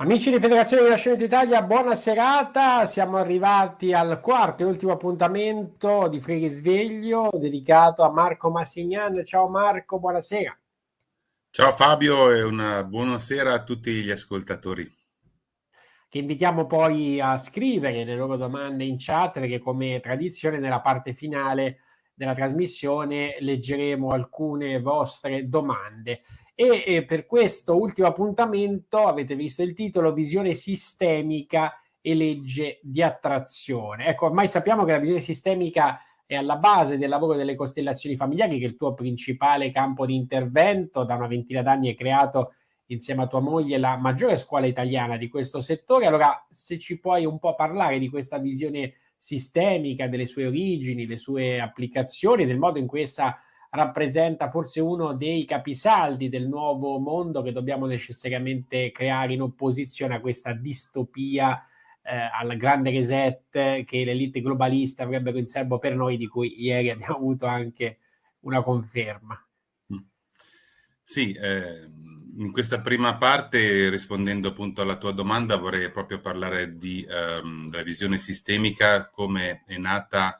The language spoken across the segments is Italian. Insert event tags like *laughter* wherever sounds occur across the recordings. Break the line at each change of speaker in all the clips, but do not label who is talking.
Amici di Federazione di Italia, buona serata. Siamo arrivati al quarto e ultimo appuntamento di Free Risveglio dedicato a Marco Massignan. Ciao Marco, buonasera.
Ciao Fabio e una buonasera a tutti gli ascoltatori.
Ti invitiamo poi a scrivere le loro domande in chat perché come tradizione nella parte finale della trasmissione leggeremo alcune vostre domande e, e per questo ultimo appuntamento avete visto il titolo Visione sistemica e legge di attrazione. Ecco, ormai sappiamo che la visione sistemica è alla base del lavoro delle costellazioni familiari, che è il tuo principale campo di intervento. Da una ventina d'anni hai creato insieme a tua moglie la maggiore scuola italiana di questo settore. Allora, se ci puoi un po' parlare di questa visione sistemica, delle sue origini, le sue applicazioni, del modo in cui essa rappresenta forse uno dei capisaldi del nuovo mondo che dobbiamo necessariamente creare in opposizione a questa distopia, eh, al grande reset che l'elite globalista avrebbe in serbo per noi, di cui ieri abbiamo avuto anche una conferma. Mm.
Sì, eh, in questa prima parte, rispondendo appunto alla tua domanda, vorrei proprio parlare di, ehm, della visione sistemica, come è nata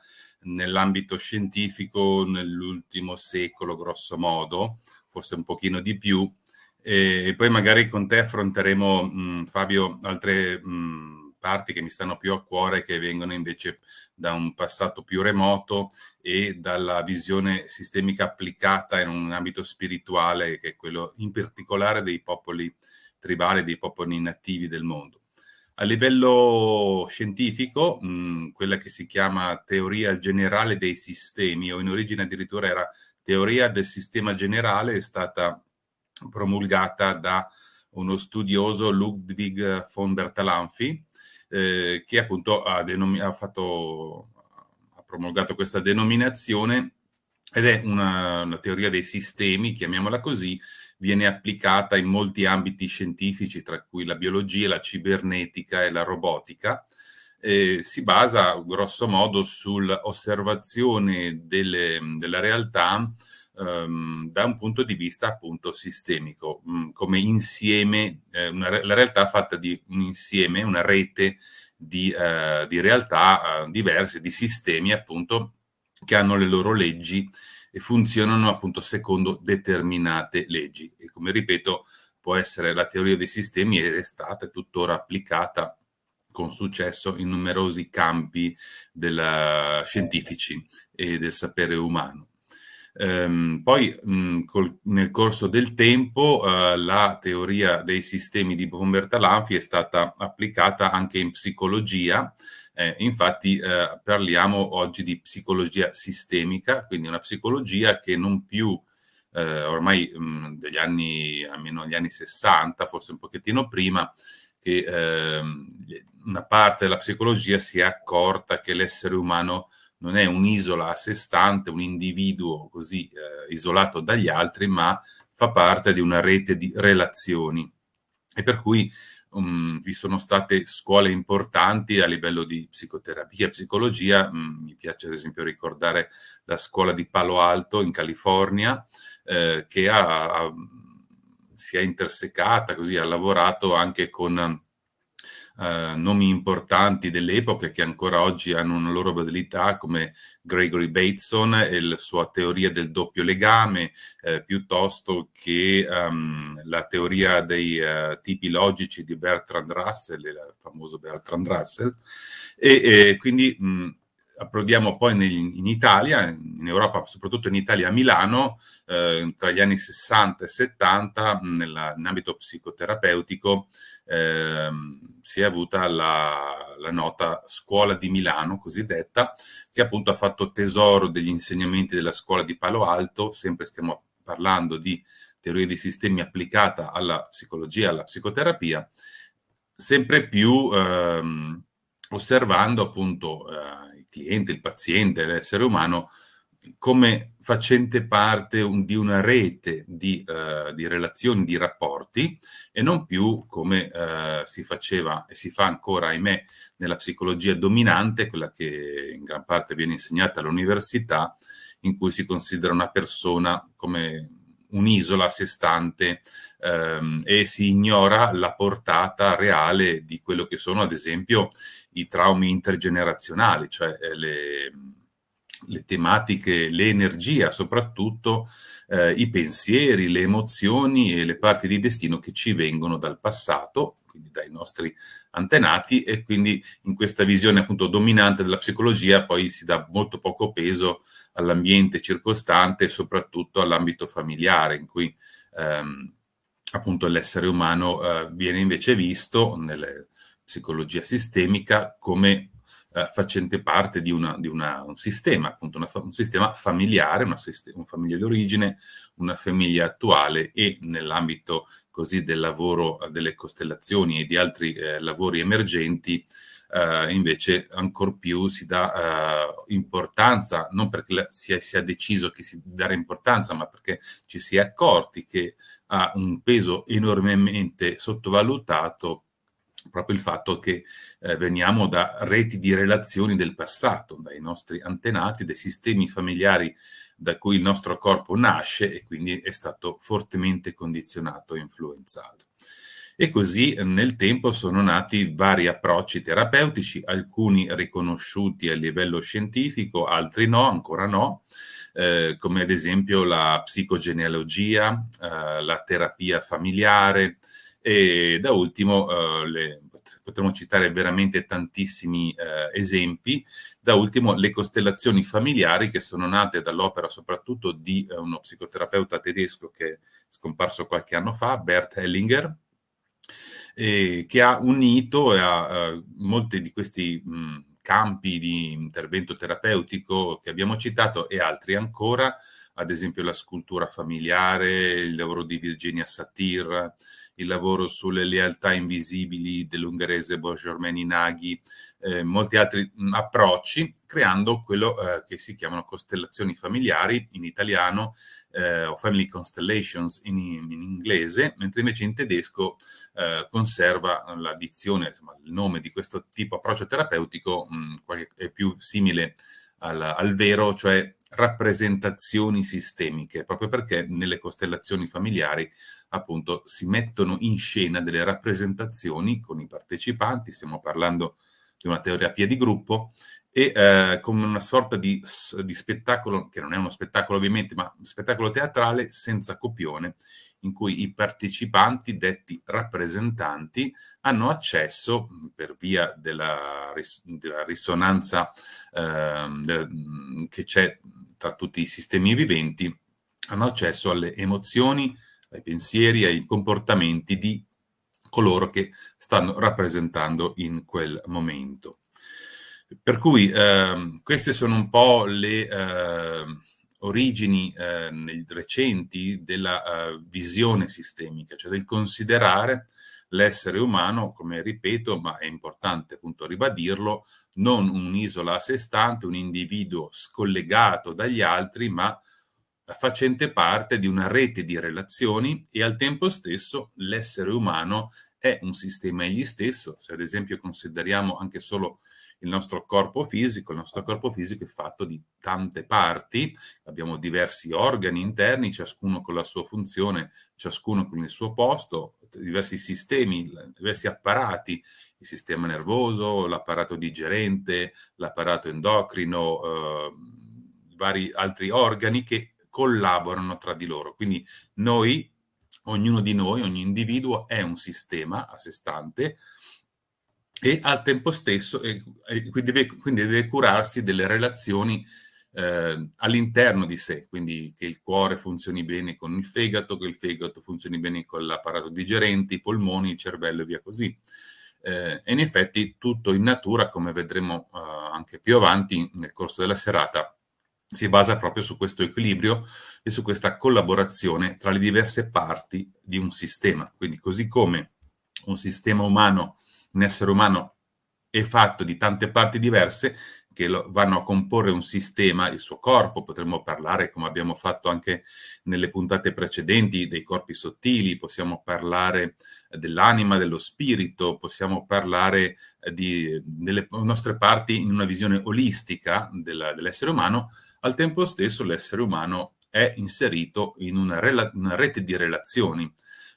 nell'ambito scientifico nell'ultimo secolo, grosso modo, forse un pochino di più. E poi magari con te affronteremo, mh, mm, Fabio, altre mh, mm, parti che mi stanno più a cuore, che vengono invece da un passato più remoto e dalla visione sistemica applicata in un ambito spirituale, che è quello in particolare dei popoli tribali, dei popoli nativi del mondo. A livello scientifico, mh, mm, quella che si chiama teoria generale dei sistemi, o in origine addirittura era teoria del sistema generale, è stata promulgata da uno studioso Ludwig von Bertalanffy, eh, che appunto ha, ha, fatto, ha, promulgato questa denominazione ed è una, una teoria dei sistemi, chiamiamola così, viene applicata in molti ambiti scientifici, tra cui la biologia, la cibernetica e la robotica. Eh, si basa grosso modo sull'osservazione della realtà ehm, da un punto di vista appunto sistemico, mh, mm, come insieme, eh, una, la realtà fatta di un insieme, una rete di, eh, di realtà eh, diverse, di sistemi appunto che hanno le loro leggi e funzionano appunto secondo determinate leggi. E come ripeto, può essere la teoria dei sistemi ed è stata tuttora applicata con successo in numerosi campi della, scientifici e del sapere umano. Ehm, poi mh, col, nel corso del tempo eh, la teoria dei sistemi di Bombertalanfi è stata applicata anche in psicologia, eh, infatti eh, parliamo oggi di psicologia sistemica, quindi una psicologia che non più eh, ormai mh, mm, degli anni, almeno gli anni 60, forse un pochettino prima, che ehm, una parte della psicologia si è accorta che l'essere umano non è un'isola a sé stante, un individuo così eh, isolato dagli altri, ma fa parte di una rete di relazioni. E per cui um, vi sono state scuole importanti a livello di psicoterapia, e psicologia, um, mi piace ad esempio ricordare la scuola di Palo Alto in California eh, che ha, ha, si è intersecata, così ha lavorato anche con eh, nomi importanti dell'epoca che ancora oggi hanno una loro validità come Gregory Bateson e la sua teoria del doppio legame, eh, piuttosto che um, la teoria dei uh, tipi logici di Bertrand Russell, il famoso Bertrand Russell. E, e quindi mh, approdiamo poi in, in, Italia, in Europa, soprattutto in Italia, a Milano, eh, tra gli anni 60 e 70, nella, in ambito psicoterapeutico, eh, si è avuta la, la, nota scuola di Milano, cosiddetta, che appunto ha fatto tesoro degli insegnamenti della scuola di Palo Alto, sempre stiamo parlando di teoria dei sistemi applicata alla psicologia, alla psicoterapia, sempre più eh, osservando appunto eh, cliente, il paziente, l'essere umano, come facente parte un, di una rete di, uh, di, relazioni, di rapporti e non più come uh, si faceva e si fa ancora, ahimè, nella psicologia dominante, quella che in gran parte viene insegnata all'università, in cui si considera una persona come un'isola a sé stante ehm, e si ignora la portata reale di quello che sono, ad esempio, i traumi intergenerazionali, cioè eh, le, le tematiche, l'energia soprattutto, eh, i pensieri, le emozioni e le parti di destino che ci vengono dal passato, quindi dai nostri antenati e quindi in questa visione appunto dominante della psicologia poi si dà molto poco peso all'ambiente circostante e soprattutto all'ambito familiare in cui ehm, appunto l'essere umano eh, viene invece visto nelle psicologia sistemica come eh, facente parte di, una, di una, un sistema, appunto una, un sistema familiare, una, una famiglia d'origine, una famiglia attuale e nell'ambito così del lavoro delle costellazioni e di altri eh, lavori emergenti Uh, invece ancor più si dà uh, importanza, non perché si, è, si è deciso che si dare importanza, ma perché ci si è accorti che ha un peso enormemente sottovalutato proprio il fatto che eh, veniamo da reti di relazioni del passato, dai nostri antenati, dai sistemi familiari da cui il nostro corpo nasce e quindi è stato fortemente condizionato e influenzato. E così ehm, nel tempo sono nati vari approcci terapeutici, alcuni riconosciuti a livello scientifico, altri no, ancora no, eh, come ad esempio la psicogenealogia, eh, la terapia familiare, e da ultimo, eh, le, potremmo citare veramente tantissimi eh, esempi, da ultimo le costellazioni familiari che sono nate dall'opera soprattutto di eh, uno psicoterapeuta tedesco che è scomparso qualche anno fa, Bert Hellinger, eh, che ha unito a eh, molti di questi mh, mm, campi di intervento terapeutico che abbiamo citato e altri ancora, ad esempio la scultura familiare, il lavoro di Virginia Satir, il lavoro sulle lealtà invisibili dell'ungherese Bojormeni Naghi, eh, molti altri mh, mm, approcci, creando quello eh, che si chiamano costellazioni familiari in italiano eh, o family constellations in, in, inglese, mentre invece in tedesco eh, conserva l'addizione, insomma, il nome di questo tipo approccio terapeutico mh, mm, è più simile al, al vero, cioè rappresentazioni sistemiche, proprio perché nelle costellazioni familiari appunto si mettono in scena delle rappresentazioni con i partecipanti, stiamo parlando di una terapia di gruppo, e eh, come una sorta di, di, spettacolo, che non è uno spettacolo ovviamente, ma un spettacolo teatrale senza copione, in cui i partecipanti, detti rappresentanti, hanno accesso, mm, per via della, ris della risonanza eh, che c'è tra tutti i sistemi viventi, hanno accesso alle emozioni, ai pensieri, ai comportamenti di coloro che stanno rappresentando in quel momento. Per cui eh, queste sono un po' le eh, origini eh, recenti della eh, visione sistemica, cioè del considerare l'essere umano, come ripeto, ma è importante appunto ribadirlo, non un'isola a sé stante, un individuo scollegato dagli altri, ma facente parte di una rete di relazioni e al tempo stesso l'essere umano è un sistema egli stesso, se ad esempio consideriamo anche solo il nostro corpo fisico, il nostro corpo fisico è fatto di tante parti, abbiamo diversi organi interni, ciascuno con la sua funzione, ciascuno con il suo posto, diversi sistemi, diversi apparati, il sistema nervoso, l'apparato digerente, l'apparato endocrino, eh, vari altri organi che collaborano tra di loro. Quindi noi, ognuno di noi, ogni individuo è un sistema a sé stante e al tempo stesso e, e quindi, deve, quindi, deve, curarsi delle relazioni eh, all'interno di sé, quindi che il cuore funzioni bene con il fegato, che il fegato funzioni bene con l'apparato digerente, i polmoni, il cervello e via così. Eh, e in effetti tutto in natura, come vedremo eh, anche più avanti nel corso della serata, si basa proprio su questo equilibrio e su questa collaborazione tra le diverse parti di un sistema. Quindi così come un sistema umano, un essere umano è fatto di tante parti diverse che lo, vanno a comporre un sistema, il suo corpo, potremmo parlare come abbiamo fatto anche nelle puntate precedenti dei corpi sottili, possiamo parlare dell'anima, dello spirito, possiamo parlare eh, di, delle nostre parti in una visione olistica della, dell'essere umano, al tempo stesso l'essere umano è inserito in una, rela- una rete di relazioni,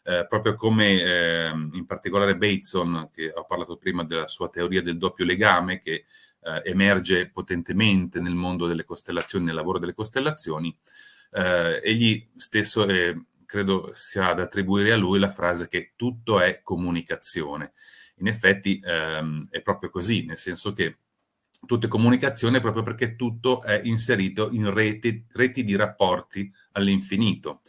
eh, proprio come eh, in particolare Bateson, che ho parlato prima della sua teoria del doppio legame, che eh, emerge potentemente nel mondo delle costellazioni, nel lavoro delle costellazioni, eh, egli stesso eh, credo sia da attribuire a lui la frase che tutto è comunicazione. In effetti ehm, è proprio così, nel senso che tutte comunicazione proprio perché tutto è inserito in reti, reti di rapporti all'infinito.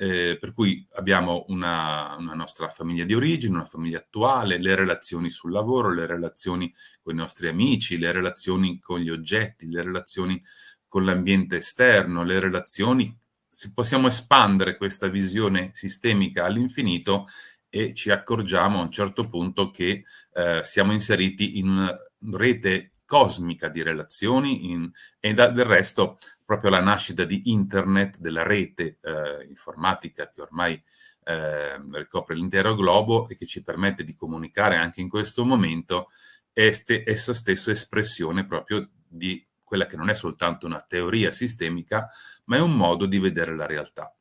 Eh, per cui abbiamo una, una, nostra famiglia di origine, una famiglia attuale, le relazioni sul lavoro, le relazioni con i nostri amici, le relazioni con gli oggetti, le relazioni con l'ambiente esterno, le relazioni. Se possiamo espandere questa visione sistemica all'infinito e ci accorgiamo a un certo punto che eh, siamo inseriti in una rete cosmica di relazioni in, e da, del resto proprio la nascita di internet, della rete eh, informatica che ormai eh, ricopre l'intero globo e che ci permette di comunicare anche in questo momento è essa stessa espressione proprio di quella che non è soltanto una teoria sistemica, ma è un modo di vedere la realtà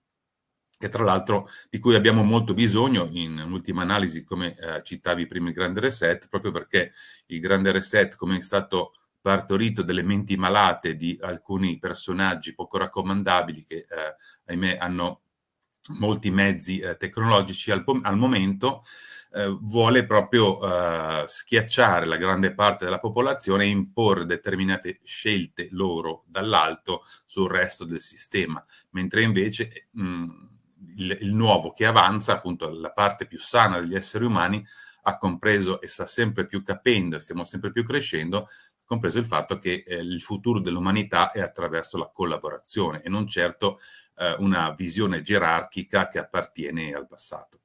che tra l'altro di cui abbiamo molto bisogno in ultima analisi, come eh, citavi prima il grande reset, proprio perché il grande reset, come è stato partorito delle menti malate di alcuni personaggi poco raccomandabili che, eh, ahimè, hanno molti mezzi eh, tecnologici al, al momento, eh, vuole proprio eh, schiacciare la grande parte della popolazione e imporre determinate scelte loro dall'alto sul resto del sistema, mentre invece... Mh, mm, il, il nuovo che avanza, appunto la parte più sana degli esseri umani, ha compreso e sta sempre più capendo, stiamo sempre più crescendo, compreso il fatto che eh, il futuro dell'umanità è attraverso la collaborazione e non certo eh, una visione gerarchica che appartiene al passato.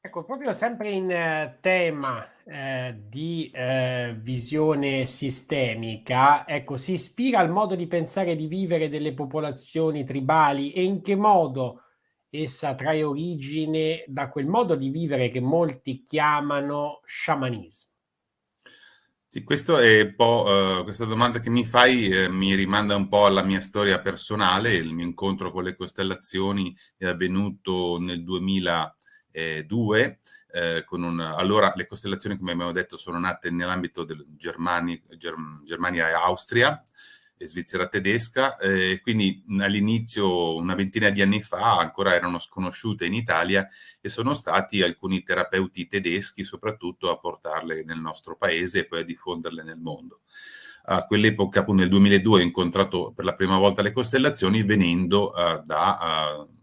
Ecco, proprio sempre in eh, tema eh, di eh, visione sistemica, ecco, si ispira al modo di pensare e di vivere delle popolazioni tribali e in che modo essa trae origine da quel modo di vivere che molti chiamano sciamanismo.
Sì, eh, questa domanda che mi fai eh, mi rimanda un po' alla mia storia personale. Il mio incontro con le costellazioni è avvenuto nel 2002 eh, con un... Allora le costellazioni, come abbiamo detto, sono nate nell'ambito del Germani, Germ, Germania e Austria e Svizzera tedesca, eh, quindi all'inizio, una ventina di anni fa, ancora erano sconosciute in Italia e sono stati alcuni terapeuti tedeschi soprattutto a portarle nel nostro paese e poi a diffonderle nel mondo a quell'epoca, appunto nel 2002, ho incontrato per la prima volta le costellazioni venendo uh, da uh,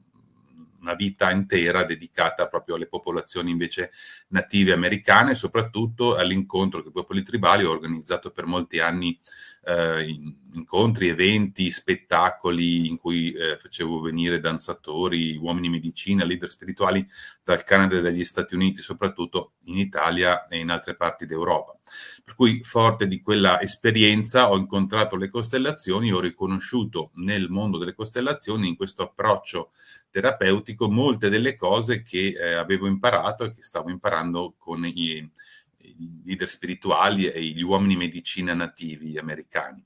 una vita intera dedicata proprio alle popolazioni invece native americane, soprattutto all'incontro che Popoli Tribali ho organizzato per molti anni eh, incontri, eventi, spettacoli in cui eh, facevo venire danzatori, uomini di medicina, leader spirituali dal Canada e dagli Stati Uniti, soprattutto in Italia e in altre parti d'Europa. Per cui, forte di quella esperienza, ho incontrato le costellazioni, ho riconosciuto nel mondo delle costellazioni, in questo approccio terapeutico, molte delle cose che eh, avevo imparato e che stavo imparando con i i leader spirituali e gli uomini medicina nativi americani.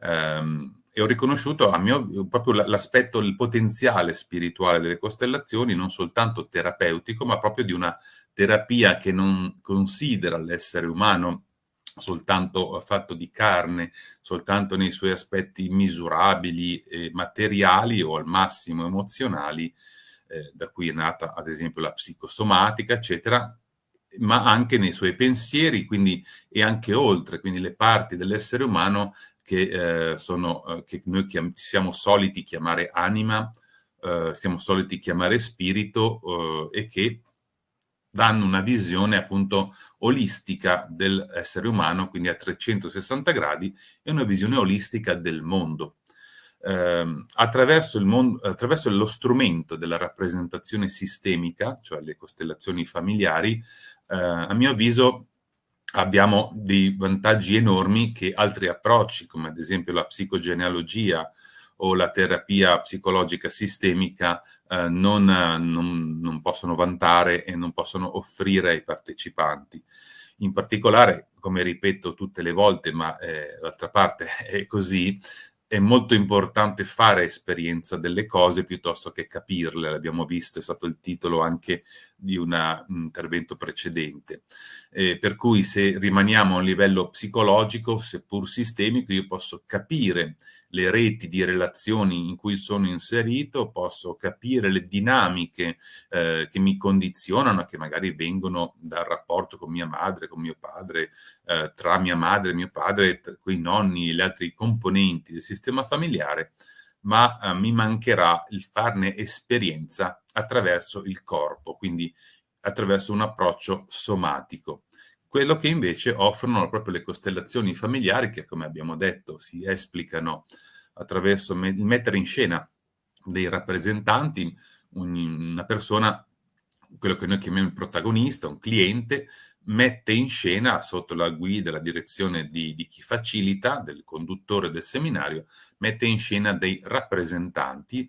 Um, e ho riconosciuto a mio, proprio l'aspetto, il potenziale spirituale delle costellazioni, non soltanto terapeutico, ma proprio di una terapia che non considera l'essere umano soltanto eh, fatto di carne, soltanto nei suoi aspetti misurabili e materiali o al massimo emozionali, eh, da cui è nata ad esempio la psicosomatica, eccetera, ma anche nei suoi pensieri quindi, e anche oltre, quindi le parti dell'essere umano che, eh, sono, eh, che noi chiam- siamo soliti chiamare anima, eh, siamo soliti chiamare spirito eh, e che danno una visione appunto olistica dell'essere umano, quindi a 360 gradi, e una visione olistica del mondo. Ehm, attraverso, mondo, attraverso, lo strumento della rappresentazione sistemica, cioè le costellazioni familiari, eh, a mio avviso abbiamo dei vantaggi enormi che altri approcci, come ad esempio la psicogenealogia o la terapia psicologica sistemica, eh, non, non, non, possono vantare e non possono offrire ai partecipanti. In particolare, come ripeto tutte le volte, ma eh, d'altra parte *laughs* è così, è molto importante fare esperienza delle cose piuttosto che capirle, l'abbiamo visto, è stato il titolo anche di un intervento precedente. Eh, per cui se rimaniamo a un livello psicologico, seppur sistemico, io posso capire le reti di relazioni in cui sono inserito, posso capire le dinamiche eh, che mi condizionano, che magari vengono dal rapporto con mia madre, con mio padre, eh, tra mia madre e mio padre, con i nonni e gli altri componenti del sistema sistema familiare, ma eh, mi mancherà il farne esperienza attraverso il corpo, quindi attraverso un approccio somatico. Quello che invece offrono proprio le costellazioni familiari che, come abbiamo detto, si esplicano attraverso il mettere in scena dei rappresentanti, una persona, quello che noi chiamiamo il protagonista, un cliente, mette in scena, sotto la guida, la direzione di, di, chi facilita, del conduttore del seminario, mette in scena dei rappresentanti,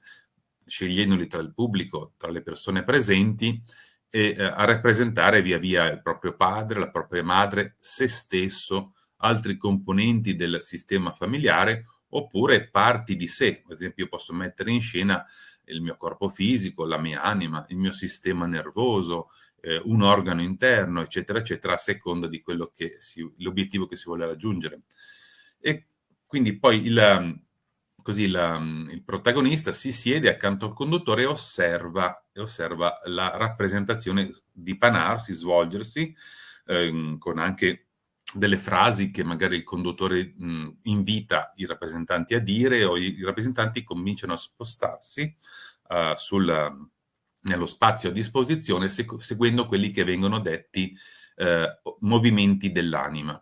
scegliendoli tra il pubblico, tra le persone presenti, e, eh, a rappresentare via via il proprio padre, la propria madre, se stesso, altri componenti del sistema familiare oppure parti di sé. Ad esempio, io posso mettere in scena il mio corpo fisico, la mia anima, il mio sistema nervoso, eh, un organo interno, eccetera, eccetera, a seconda di quello che l'obiettivo che si vuole raggiungere. E quindi poi il, mm, così la, mm, il protagonista si siede accanto al conduttore e osserva, e osserva la rappresentazione di panarsi, svolgersi, ehm, con anche delle frasi che magari il conduttore mh, mm, invita i rappresentanti a dire o i, i rappresentanti cominciano a spostarsi uh, eh, sulla, nello spazio a disposizione seguendo quelli che vengono detti eh, movimenti dell'anima.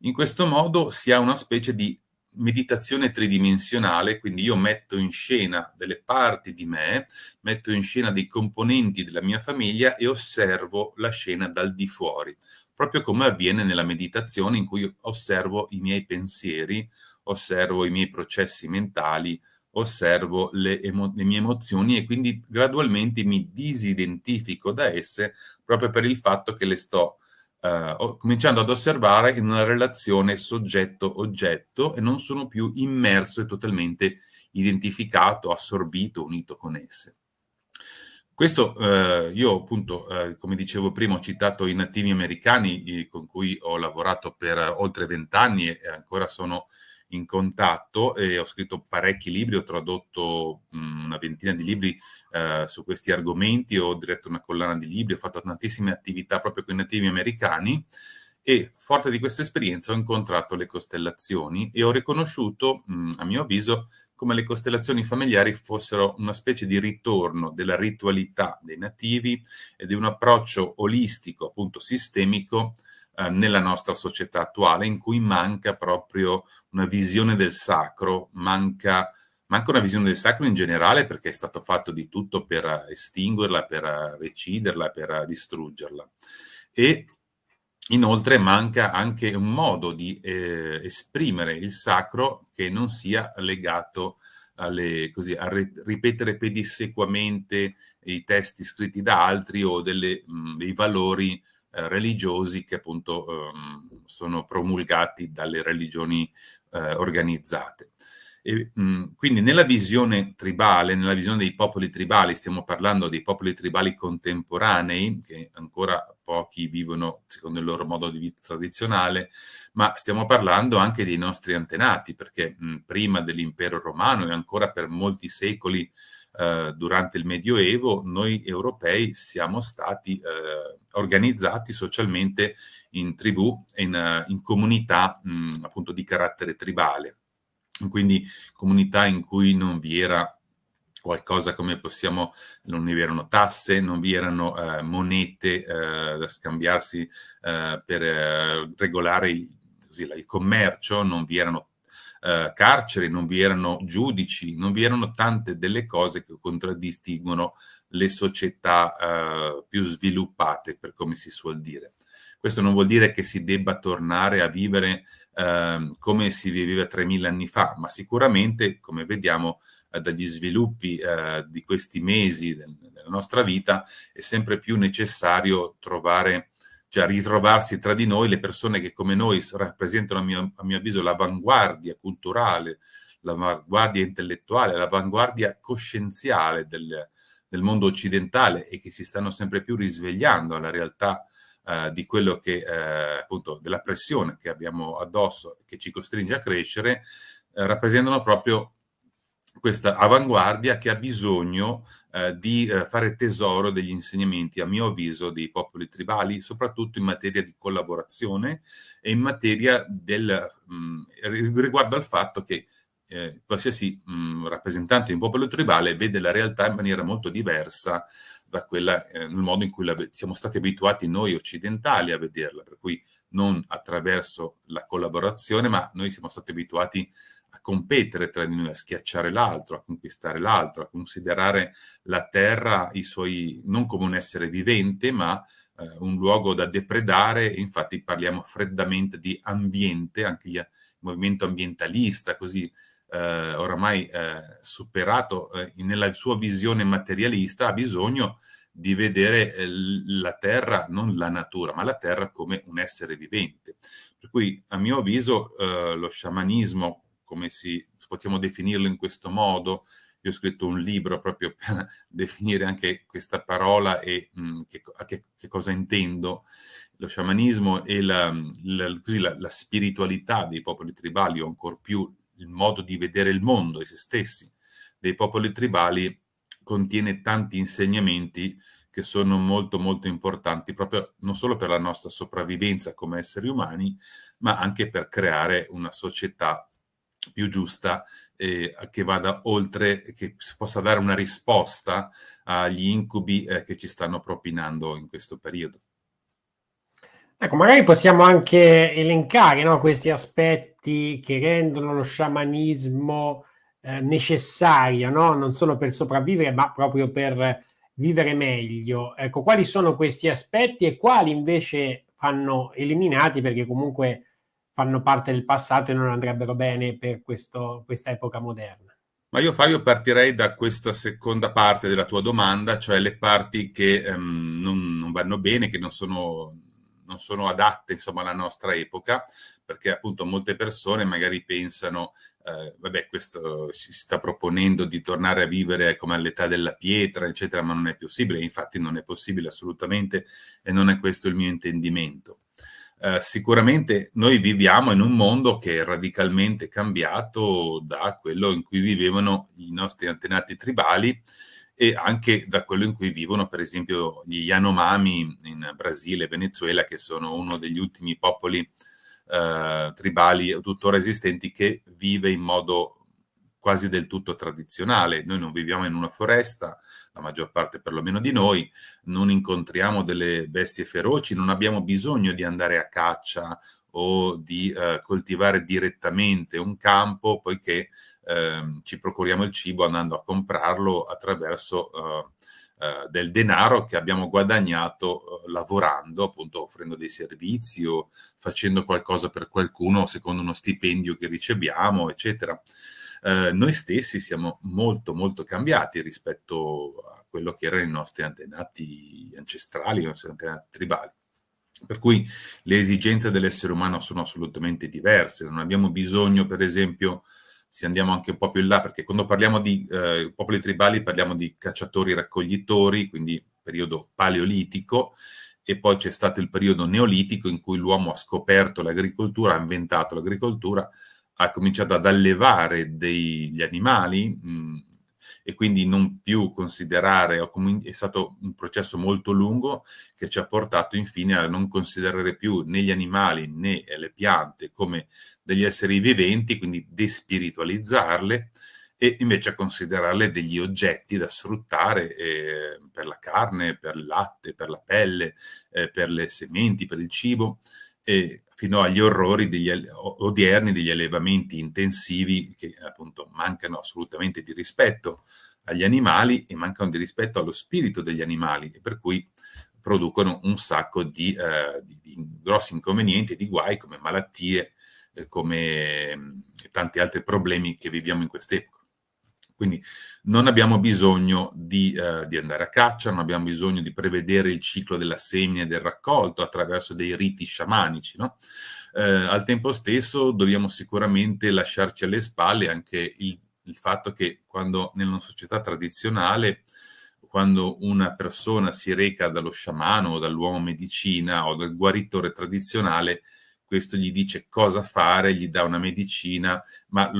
In questo modo si ha una specie di meditazione tridimensionale, quindi io metto in scena delle parti di me, metto in scena dei componenti della mia famiglia e osservo la scena dal di fuori, proprio come avviene nella meditazione in cui osservo i miei pensieri, osservo i miei processi mentali, osservo le, emo le mie emozioni e quindi gradualmente mi disidentifico da esse proprio per il fatto che le sto Uh, cominciando ad osservare in una relazione soggetto-oggetto e non sono più immerso e totalmente identificato, assorbito, unito con esse. Questo eh, io appunto, uh, come dicevo prima, ho citato i nativi americani eh, con cui ho lavorato per oltre vent'anni e ancora sono in contatto e ho scritto parecchi libri, ho tradotto mm, una ventina di libri eh, su questi argomenti, ho diretto una collana di libri, ho fatto tantissime attività proprio con i nativi americani e forte di questa esperienza ho incontrato le costellazioni e ho riconosciuto, mh, mm, a mio avviso, come le costellazioni familiari fossero una specie di ritorno della ritualità dei nativi e di un approccio olistico, appunto sistemico, Ehm, nella nostra società attuale in cui manca proprio una visione del sacro, manca, manca, una visione del sacro in generale perché è stato fatto di tutto per estinguerla, per reciderla, per distruggerla. E Inoltre manca anche un modo di eh, esprimere il sacro che non sia legato alle, così, a ripetere pedissequamente i testi scritti da altri o delle, mh, dei valori eh, religiosi che appunto ehm, sono promulgati dalle religioni eh, organizzate. E, mh, mm, quindi nella visione tribale, nella visione dei popoli tribali, stiamo parlando dei popoli tribali contemporanei, che ancora pochi vivono secondo il loro modo di vita tradizionale, ma stiamo parlando anche dei nostri antenati, perché mh, mm, prima dell'impero romano e ancora per molti secoli eh, durante il Medioevo noi europei siamo stati eh, organizzati socialmente in tribù e in, eh, in, comunità mh, appunto di carattere tribale, quindi comunità in cui non vi era qualcosa come possiamo, non vi erano tasse, non vi erano eh, monete eh, da scambiarsi per regolare il, così, il commercio, non vi erano eh, carceri, non vi erano giudici, non vi erano tante delle cose che contraddistinguono le società eh, più sviluppate, per come si suol dire. Questo non vuol dire che si debba tornare a vivere eh, come si viveva 3.000 anni fa, ma sicuramente, come vediamo eh, dagli sviluppi eh, di questi mesi del, della nostra vita, è sempre più necessario trovare cioè ritrovarsi tra di noi le persone che come noi rappresentano a mio, a mio avviso l'avanguardia culturale, l'avanguardia intellettuale, l'avanguardia coscienziale del, del, mondo occidentale e che si stanno sempre più risvegliando alla realtà eh, di quello che eh, appunto della pressione che abbiamo addosso che ci costringe a crescere, eh, rappresentano proprio questa avanguardia che ha bisogno eh, di eh, fare tesoro degli insegnamenti, a mio avviso, dei popoli tribali, soprattutto in materia di collaborazione e in materia del, mh, mm, riguardo al fatto che eh, qualsiasi mh, mm, rappresentante di un popolo tribale vede la realtà in maniera molto diversa da quella, eh, nel modo in cui la, siamo stati abituati noi occidentali a vederla, per cui non attraverso la collaborazione, ma noi siamo stati abituati a a competere tra di noi, a schiacciare l'altro, a conquistare l'altro, a considerare la terra suoi, non come un essere vivente, ma eh, un luogo da depredare. Infatti parliamo freddamente di ambiente, anche il movimento ambientalista, così eh, oramai eh, superato eh, nella sua visione materialista, ha bisogno di vedere eh, la terra, non la natura, ma la terra come un essere vivente. Per cui, a mio avviso, eh, lo sciamanismo come si possiamo definirlo in questo modo. Io ho scritto un libro proprio *laughs* per definire anche questa parola e mh, mm, che, che, che, cosa intendo. Lo sciamanismo e la, mm, la, così, la, la spiritualità dei popoli tribali, o ancor più il modo di vedere il mondo e se stessi dei popoli tribali, contiene tanti insegnamenti che sono molto molto importanti proprio non solo per la nostra sopravvivenza come esseri umani, ma anche per creare una società più giusta eh, che vada oltre, che si possa dare una risposta agli incubi eh, che ci stanno propinando in questo periodo.
Ecco, magari possiamo anche elencare no, questi aspetti che rendono lo sciamanismo eh, necessario, no? non solo per sopravvivere, ma proprio per vivere meglio. Ecco, quali sono questi aspetti e quali invece vanno eliminati perché comunque fanno parte del passato e non andrebbero bene per questa epoca moderna.
Ma io Fabio partirei da questa seconda parte della tua domanda, cioè le parti che ehm, non, non, vanno bene, che non sono, non sono adatte insomma, alla nostra epoca, perché appunto molte persone magari pensano, eh, vabbè, questo si sta proponendo di tornare a vivere ecco, come all'età della pietra, eccetera, ma non è possibile, infatti non è possibile assolutamente e non è questo il mio intendimento. Eh, sicuramente noi viviamo in un mondo che è radicalmente cambiato da quello in cui vivevano i nostri antenati tribali e anche da quello in cui vivono per esempio gli Yanomami in Brasile e Venezuela che sono uno degli ultimi popoli eh, tribali tuttora esistenti che vive in modo quasi del tutto tradizionale. Noi non viviamo in una foresta, la maggior parte perlomeno di noi, non incontriamo delle bestie feroci, non abbiamo bisogno di andare a caccia o di eh, coltivare direttamente un campo, poiché eh, ci procuriamo il cibo andando a comprarlo attraverso eh, eh del denaro che abbiamo guadagnato eh, lavorando, appunto offrendo dei servizi o facendo qualcosa per qualcuno secondo uno stipendio che riceviamo, eccetera. Eh, noi stessi siamo molto molto cambiati rispetto a quello che erano i nostri antenati ancestrali, i nostri antenati tribali. Per cui le esigenze dell'essere umano sono assolutamente diverse, non abbiamo bisogno, per esempio, se andiamo anche un po' più in là, perché quando parliamo di eh, popoli tribali parliamo di cacciatori-raccoglitori, quindi periodo paleolitico, e poi c'è stato il periodo neolitico in cui l'uomo ha scoperto l'agricoltura, ha inventato l'agricoltura, ha cominciato ad allevare degli animali mh, mm, e quindi non più considerare, è stato un processo molto lungo che ci ha portato infine a non considerare più né gli animali né le piante come degli esseri viventi, quindi despiritualizzarle e invece a considerarle degli oggetti da sfruttare eh, per la carne, per il latte, per la pelle, eh, per le sementi, per il cibo. E fino agli orrori degli odierni degli allevamenti intensivi che appunto mancano assolutamente di rispetto agli animali e mancano di rispetto allo spirito degli animali e per cui producono un sacco di, eh, di, di grossi inconvenienti e di guai come malattie, eh, come tanti altri problemi che viviamo in quest'epoca. Quindi non abbiamo bisogno di, eh, di, andare a caccia, non abbiamo bisogno di prevedere il ciclo della semina e del raccolto attraverso dei riti sciamanici. No? Eh, al tempo stesso dobbiamo sicuramente lasciarci alle spalle anche il, il fatto che quando nella società tradizionale quando una persona si reca dallo sciamano o dall'uomo medicina o dal guaritore tradizionale, questo gli dice cosa fare, gli dà una medicina, ma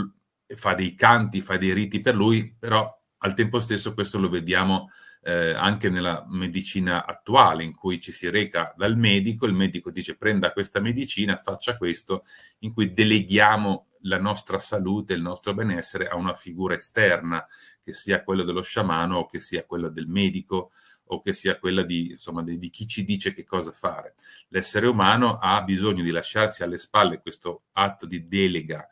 fa dei canti, fa dei riti per lui, però al tempo stesso questo lo vediamo eh, anche nella medicina attuale in cui ci si reca dal medico, il medico dice prenda questa medicina, faccia questo, in cui deleghiamo la nostra salute, il nostro benessere a una figura esterna, che sia quella dello sciamano o che sia quella del medico o che sia quella di, insomma, di, di chi ci dice che cosa fare. L'essere umano ha bisogno di lasciarsi alle spalle questo atto di delega,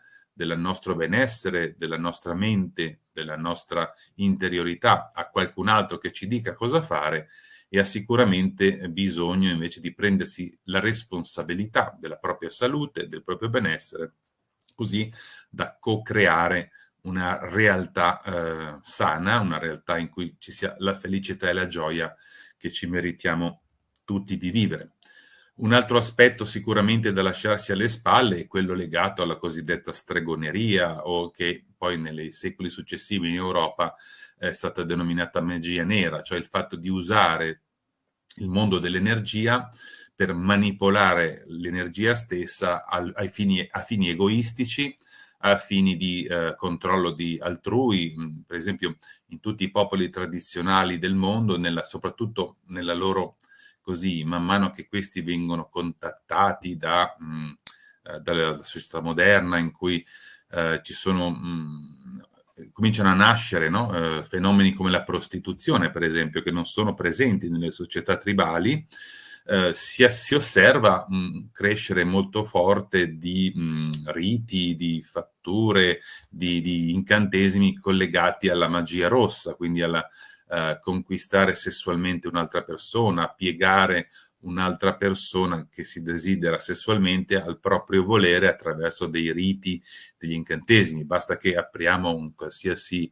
del nostro benessere, della nostra mente, della nostra interiorità a qualcun altro che ci dica cosa fare e ha sicuramente bisogno invece di prendersi la responsabilità della propria salute, del proprio benessere, così da co-creare una realtà eh, sana, una realtà in cui ci sia la felicità e la gioia che ci meritiamo tutti di vivere. Un altro aspetto sicuramente da lasciarsi alle spalle è quello legato alla cosiddetta stregoneria o che poi nei secoli successivi in Europa eh, è stata denominata magia nera, cioè il fatto di usare il mondo dell'energia per manipolare l'energia stessa al, ai fini, a fini egoistici, a fini di eh, controllo di altrui, mm, per esempio in tutti i popoli tradizionali del mondo, nella, soprattutto nella loro così man mano che questi vengono contattati da, mh, mm, eh, dalla società moderna in cui eh, ci sono, mh, mm, cominciano a nascere no? eh, fenomeni come la prostituzione, per esempio, che non sono presenti nelle società tribali, eh, si, si, osserva un crescere molto forte di mh, mm, riti, di fatture, di, di incantesimi collegati alla magia rossa, quindi alla, eh, conquistare sessualmente un'altra persona, piegare un'altra persona che si desidera sessualmente al proprio volere attraverso dei riti, degli incantesimi. Basta che apriamo un qualsiasi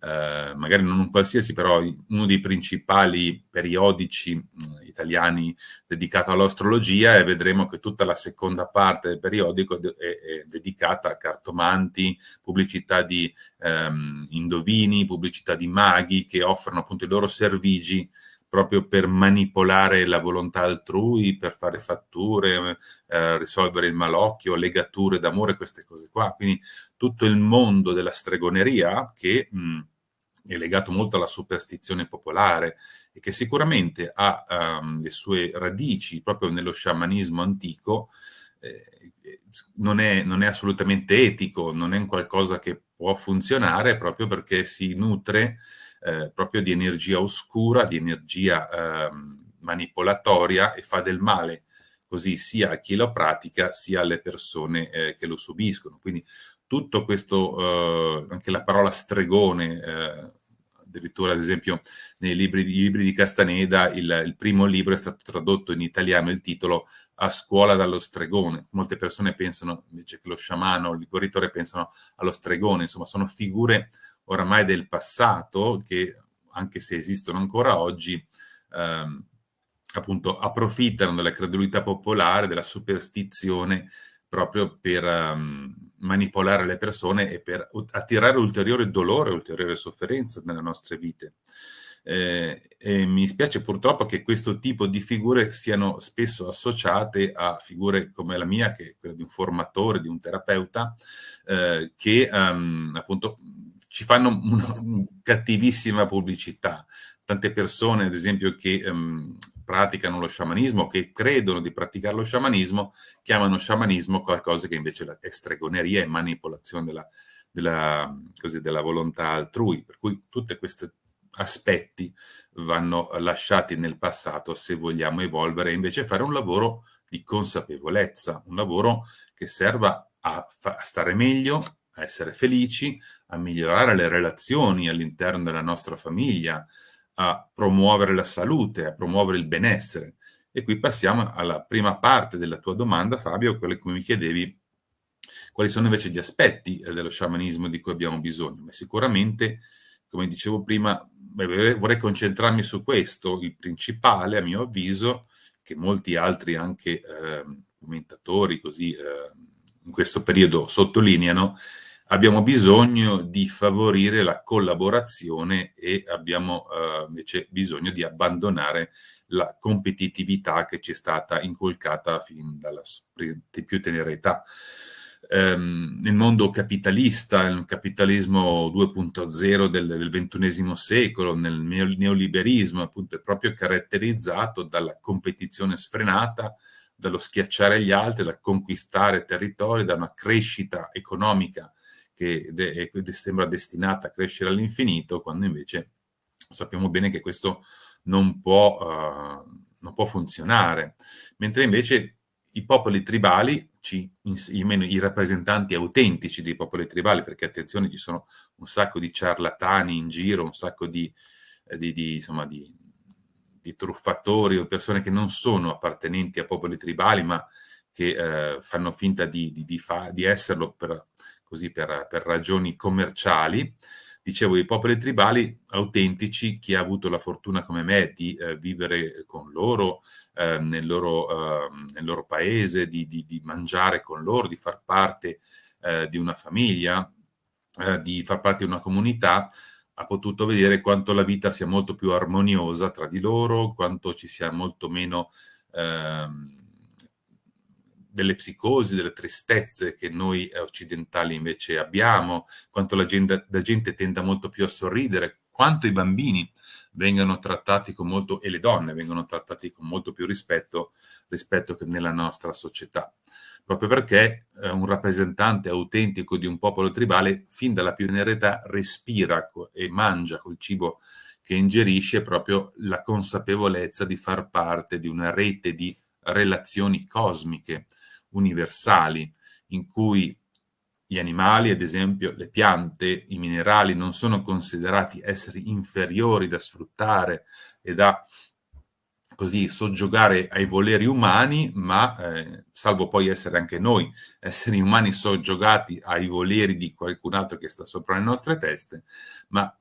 eh, magari non un qualsiasi, però uno dei principali periodici mh, mm, italiani dedicato all'astrologia e vedremo che tutta la seconda parte del periodico è, è dedicata a cartomanti, pubblicità di ehm, indovini, pubblicità di maghi che offrono appunto i loro servigi proprio per manipolare la volontà altrui, per fare fatture, eh, risolvere il malocchio, legature d'amore, queste cose qua. Quindi tutto il mondo della stregoneria che mh, mm, è legato molto alla superstizione popolare e che sicuramente ha um, le sue radici proprio nello sciamanismo antico, eh, non, è, non, è, assolutamente etico, non è qualcosa che può funzionare proprio perché si nutre eh, proprio di energia oscura, di energia eh, manipolatoria e fa del male così sia a chi lo pratica sia alle persone eh, che lo subiscono. Quindi tutto questo, eh, anche la parola stregone, eh, addirittura ad esempio nei libri, libri di Castaneda, il, il, primo libro è stato tradotto in italiano, il titolo A scuola dallo stregone. Molte persone pensano invece che lo sciamano, il guaritore pensano allo stregone, insomma sono figure oramai del passato che anche se esistono ancora oggi, ehm, appunto approfittano della credulità popolare, della superstizione proprio per... Um, manipolare le persone e per attirare ulteriore dolore, ulteriore sofferenza nelle nostre vite. Eh, e mi spiace purtroppo che questo tipo di figure siano spesso associate a figure come la mia, che è quella di un formatore, di un terapeuta, eh, che um, appunto ci fanno una cattivissima pubblicità. Tante persone, ad esempio, che um, praticano lo sciamanismo, che credono di praticare lo sciamanismo, chiamano sciamanismo qualcosa che invece è stregoneria e manipolazione della, della, così, della volontà altrui. Per cui tutti questi aspetti vanno lasciati nel passato se vogliamo evolvere e invece fare un lavoro di consapevolezza, un lavoro che serva a, a stare meglio, a essere felici, a migliorare le relazioni all'interno della nostra famiglia, a promuovere la salute, a promuovere il benessere. E qui passiamo alla prima parte della tua domanda, Fabio, quella che mi chiedevi quali sono invece gli aspetti eh, dello sciamanismo di cui abbiamo bisogno. Ma sicuramente, come dicevo prima, eh, vorrei concentrarmi su questo, il principale, a mio avviso, che molti altri anche eh, commentatori così eh, in questo periodo sottolineano, abbiamo bisogno di favorire la collaborazione e abbiamo eh, invece bisogno di abbandonare la competitività che ci è stata inculcata fin dalla più tenera età. Um, nel mondo capitalista, nel capitalismo 2.0 del, del ventunesimo secolo, nel neoliberismo, appunto, è proprio caratterizzato dalla competizione sfrenata, dallo schiacciare gli altri, da conquistare territori, da una crescita economica che de sembra destinata a crescere all'infinito, quando invece sappiamo bene che questo non può, uh, non può funzionare. Mentre invece i popoli tribali, ci, i, meno, i, rappresentanti autentici dei popoli tribali, perché attenzione ci sono un sacco di ciarlatani in giro, un sacco di, eh, di, di, insomma, di truffatori o persone che non sono appartenenti a popoli tribali, ma che eh, fanno finta di, di, di, fa, di esserlo per così per, per ragioni commerciali. Dicevo, i popoli tribali autentici, chi ha avuto la fortuna come me di eh, vivere con loro, eh, nel, loro eh, nel, loro paese, di, di, di, mangiare con loro, di far parte eh, di una famiglia, eh, di far parte di una comunità, ha potuto vedere quanto la vita sia molto più armoniosa tra di loro, quanto ci sia molto meno... Ehm, delle psicosi, delle tristezze che noi eh, occidentali invece abbiamo, quanto la gente, la gente tenda molto più a sorridere, quanto i bambini vengano trattati con molto, e le donne vengono trattati con molto più rispetto rispetto che nella nostra società. Proprio perché eh, un rappresentante autentico di un popolo tribale, fin dalla più tenera età, respira e mangia col cibo che ingerisce proprio la consapevolezza di far parte di una rete di relazioni cosmiche universali, in cui gli animali, ad esempio le piante, i minerali, non sono considerati esseri inferiori da sfruttare e da così soggiogare ai voleri umani, ma eh, salvo poi essere anche noi, esseri umani soggiogati ai voleri di qualcun altro che sta sopra le nostre teste, ma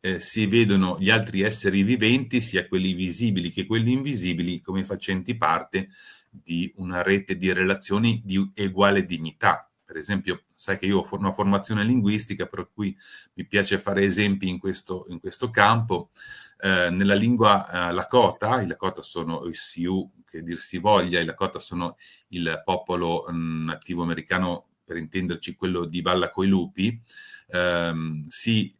eh, si vedono gli altri esseri viventi, sia quelli visibili che quelli invisibili, come facenti parte di una rete di relazioni di uguale dignità. Per esempio, sai che io ho una formazione linguistica, per cui mi piace fare esempi in questo, in questo campo. Eh, nella lingua eh, Lakota, i Lakota sono i Sioux, che dir si voglia, i Lakota sono il popolo mm, nativo americano, per intenderci quello di Balla coi lupi, ehm, si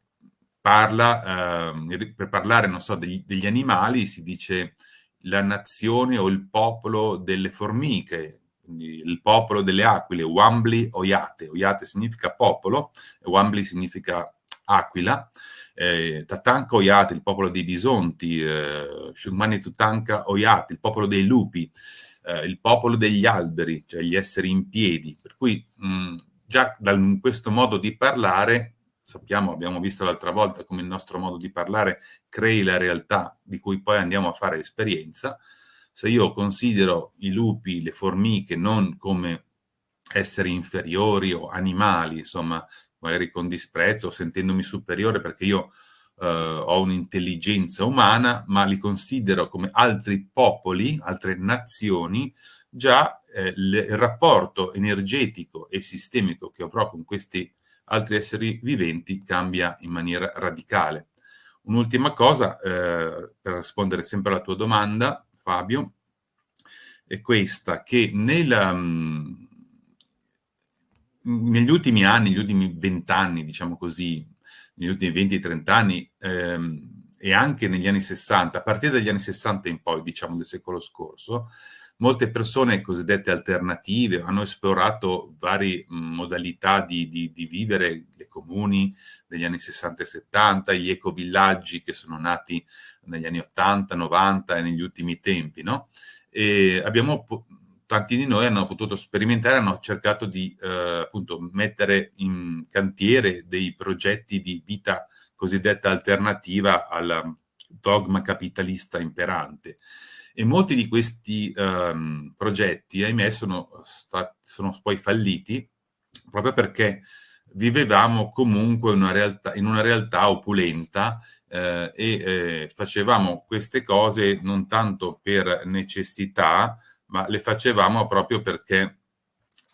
parla, ehm, per parlare, non so, degli, degli animali si dice la nazione o il popolo delle formiche, il popolo delle aquile, Wambli Oyate. Oyate significa popolo, Wambli significa aquila. Eh, Tatanka Oyate, il popolo dei bisonti, eh, Shumani Tutanka Oyate, il popolo dei lupi, eh, il popolo degli alberi, cioè gli esseri in piedi. Per cui mh, già da questo modo di parlare sappiamo, abbiamo visto l'altra volta come il nostro modo di parlare crei la realtà di cui poi andiamo a fare esperienza, se io considero i lupi, le formiche non come esseri inferiori o animali, insomma, magari con disprezzo sentendomi superiore perché io eh, ho un'intelligenza umana, ma li considero come altri popoli, altre nazioni, già eh, il rapporto energetico e sistemico che avrò con questi altri esseri viventi cambia in maniera radicale. Un'ultima cosa, eh, per rispondere sempre alla tua domanda, Fabio, è questa, che nella, mh, mm, negli ultimi anni, negli ultimi vent'anni, diciamo così, negli ultimi 20-30 anni, ehm, e anche negli anni 60, a partire dagli anni 60 in poi, diciamo del secolo scorso, molte persone cosiddette alternative hanno esplorato varie modalità di, di, di vivere, le comuni degli anni 60 e 70, gli ecovillaggi che sono nati negli anni 80, 90 e negli ultimi tempi, no? E abbiamo, tanti di noi hanno potuto sperimentare, hanno cercato di eh, appunto mettere in cantiere dei progetti di vita cosiddetta alternativa al dogma capitalista imperante e molti di questi um, progetti, ahimè, sono, stati, sono poi falliti proprio perché vivevamo comunque una realtà, in una realtà opulenta eh, e eh, facevamo queste cose non tanto per necessità, ma le facevamo proprio perché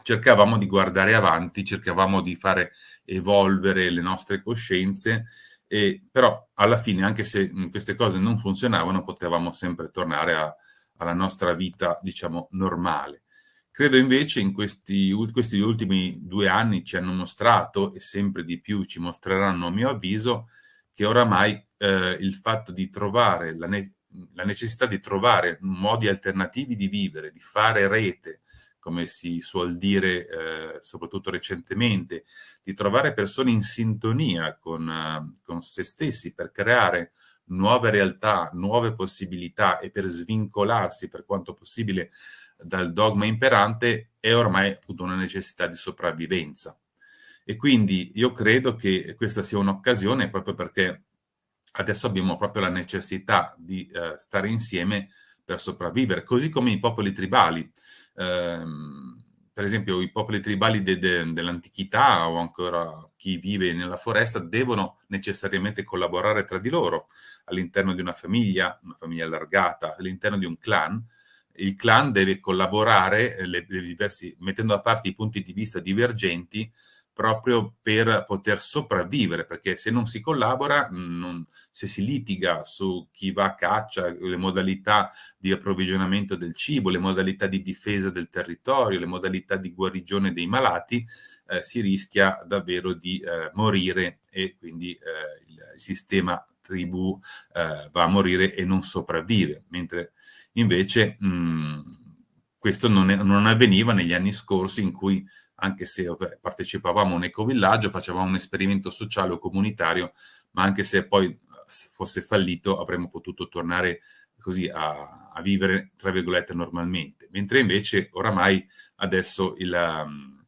cercavamo di guardare avanti, cercavamo di fare evolvere le nostre coscienze e, però alla fine, anche se queste cose non funzionavano, potevamo sempre tornare a, alla nostra vita, diciamo, normale. Credo invece in questi, questi, ultimi due anni ci hanno mostrato e sempre di più ci mostreranno, a mio avviso, che oramai eh, il fatto di trovare la, ne la necessità di trovare modi alternativi di vivere, di fare rete, come si suol dire eh, soprattutto recentemente, di trovare persone in sintonia con, eh, con se stessi per creare nuove realtà, nuove possibilità e per svincolarsi per quanto possibile dal dogma imperante è ormai appunto una necessità di sopravvivenza. E quindi io credo che questa sia un'occasione proprio perché adesso abbiamo proprio la necessità di eh, stare insieme per sopravvivere, così come i popoli tribali ehm, per esempio i popoli tribali de, de, dell'antichità o ancora chi vive nella foresta devono necessariamente collaborare tra di loro all'interno di una famiglia, una famiglia allargata, all'interno di un clan. Il clan deve collaborare eh, le, le diversi, mettendo a parte i punti di vista divergenti proprio per poter sopravvivere, perché se non si collabora, non, se si litiga su chi va a caccia, le modalità di approvvigionamento del cibo, le modalità di difesa del territorio, le modalità di guarigione dei malati, eh, si rischia davvero di eh, morire e quindi eh, il sistema tribù eh, va a morire e non sopravvive, mentre invece mh, mm, questo non, è, non avveniva negli anni scorsi in cui anche se partecipavamo a un ecovillaggio, facevamo un esperimento sociale o comunitario, ma anche se poi eh, fosse fallito avremmo potuto tornare così a, a vivere, tra virgolette, normalmente. Mentre invece oramai adesso il ehm,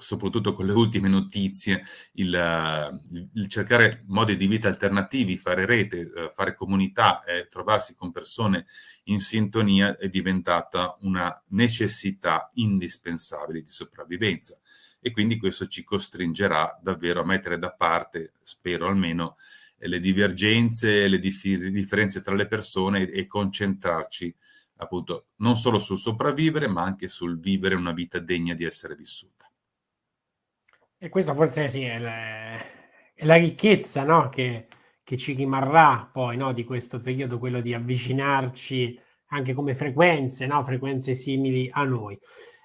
soprattutto con le ultime notizie, il, il, cercare modi di vita alternativi, fare rete, eh, fare comunità e trovarsi con persone in sintonia è diventata una necessità indispensabile di sopravvivenza. E quindi questo ci costringerà davvero a mettere da parte, spero almeno, le divergenze, le differenze tra le persone e concentrarci appunto non solo sul sopravvivere, ma anche sul vivere una vita degna di essere vissuta.
E questo forse sì, è, la, è la ricchezza no? che, che, ci rimarrà poi no? di questo periodo, quello di avvicinarci anche come frequenze, no? frequenze simili a noi.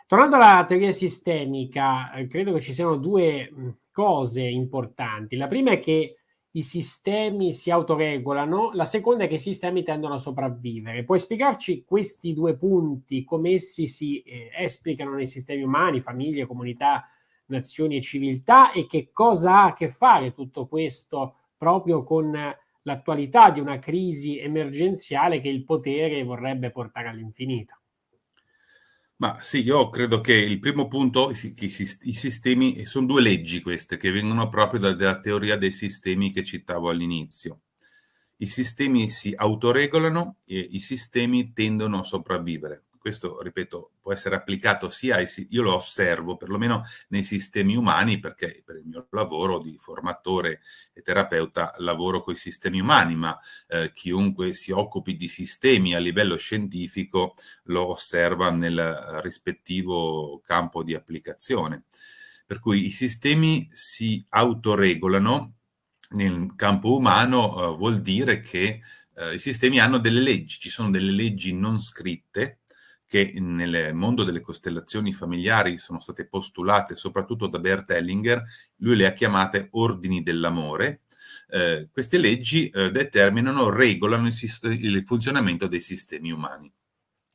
Tornando alla teoria sistemica, eh, credo che ci siano due cose importanti. La prima è che i sistemi si autoregolano, la seconda è che i sistemi tendono a sopravvivere. Puoi spiegarci questi due punti, come essi si eh, esplicano nei sistemi umani, famiglie, comunità? nazioni e civiltà e che cosa ha a che fare tutto questo proprio con l'attualità di una crisi emergenziale che il potere vorrebbe portare all'infinito.
Ma sì, io credo che il primo punto, i, i, i sistemi, sono due leggi queste che vengono proprio dalla teoria dei sistemi che citavo all'inizio. I sistemi si autoregolano e i sistemi tendono a sopravvivere questo, ripeto, può essere applicato sia ai, io lo osservo perlomeno nei sistemi umani, perché per il mio lavoro di formatore e terapeuta lavoro con i sistemi umani, ma eh, chiunque si occupi di sistemi a livello scientifico lo osserva nel rispettivo campo di applicazione. Per cui i sistemi si autoregolano nel campo umano eh, vuol dire che eh, i sistemi hanno delle leggi, ci sono delle leggi non scritte che nel mondo delle costellazioni familiari sono state postulate soprattutto da Bert Hellinger, lui le ha chiamate ordini dell'amore. Eh, queste leggi eh, determinano, regolano il, il funzionamento dei sistemi umani,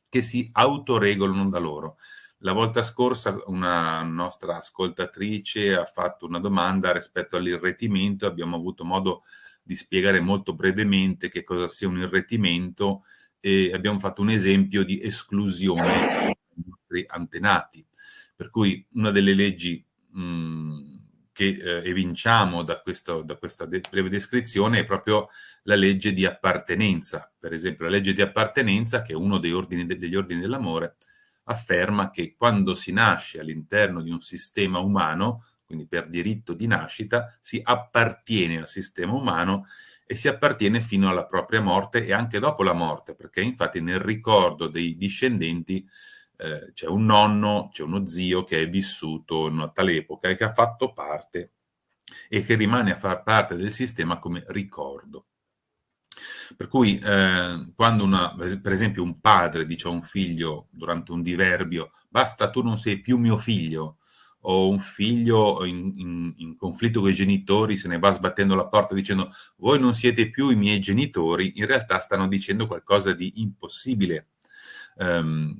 che si autoregolano da loro. La volta scorsa una nostra ascoltatrice ha fatto una domanda rispetto all'irretimento, abbiamo avuto modo di spiegare molto brevemente che cosa sia un irretimento e abbiamo fatto un esempio di esclusione dei nostri antenati. Per cui una delle leggi mh, che eh, evinciamo da, questo, da questa de breve descrizione è proprio la legge di appartenenza. Per esempio, la legge di appartenenza, che è uno ordini de degli ordini dell'amore, afferma che quando si nasce all'interno di un sistema umano, quindi per diritto di nascita, si appartiene al sistema umano e si appartiene fino alla propria morte e anche dopo la morte, perché infatti nel ricordo dei discendenti eh, c'è un nonno, c'è uno zio che è vissuto in tale epoca e che ha fatto parte e che rimane a far parte del sistema come ricordo. Per cui eh, quando una, per esempio un padre dice a un figlio durante un diverbio basta tu non sei più mio figlio, o un figlio in, in, in, conflitto con i genitori se ne va sbattendo la porta dicendo voi non siete più i miei genitori, in realtà stanno dicendo qualcosa di impossibile, um,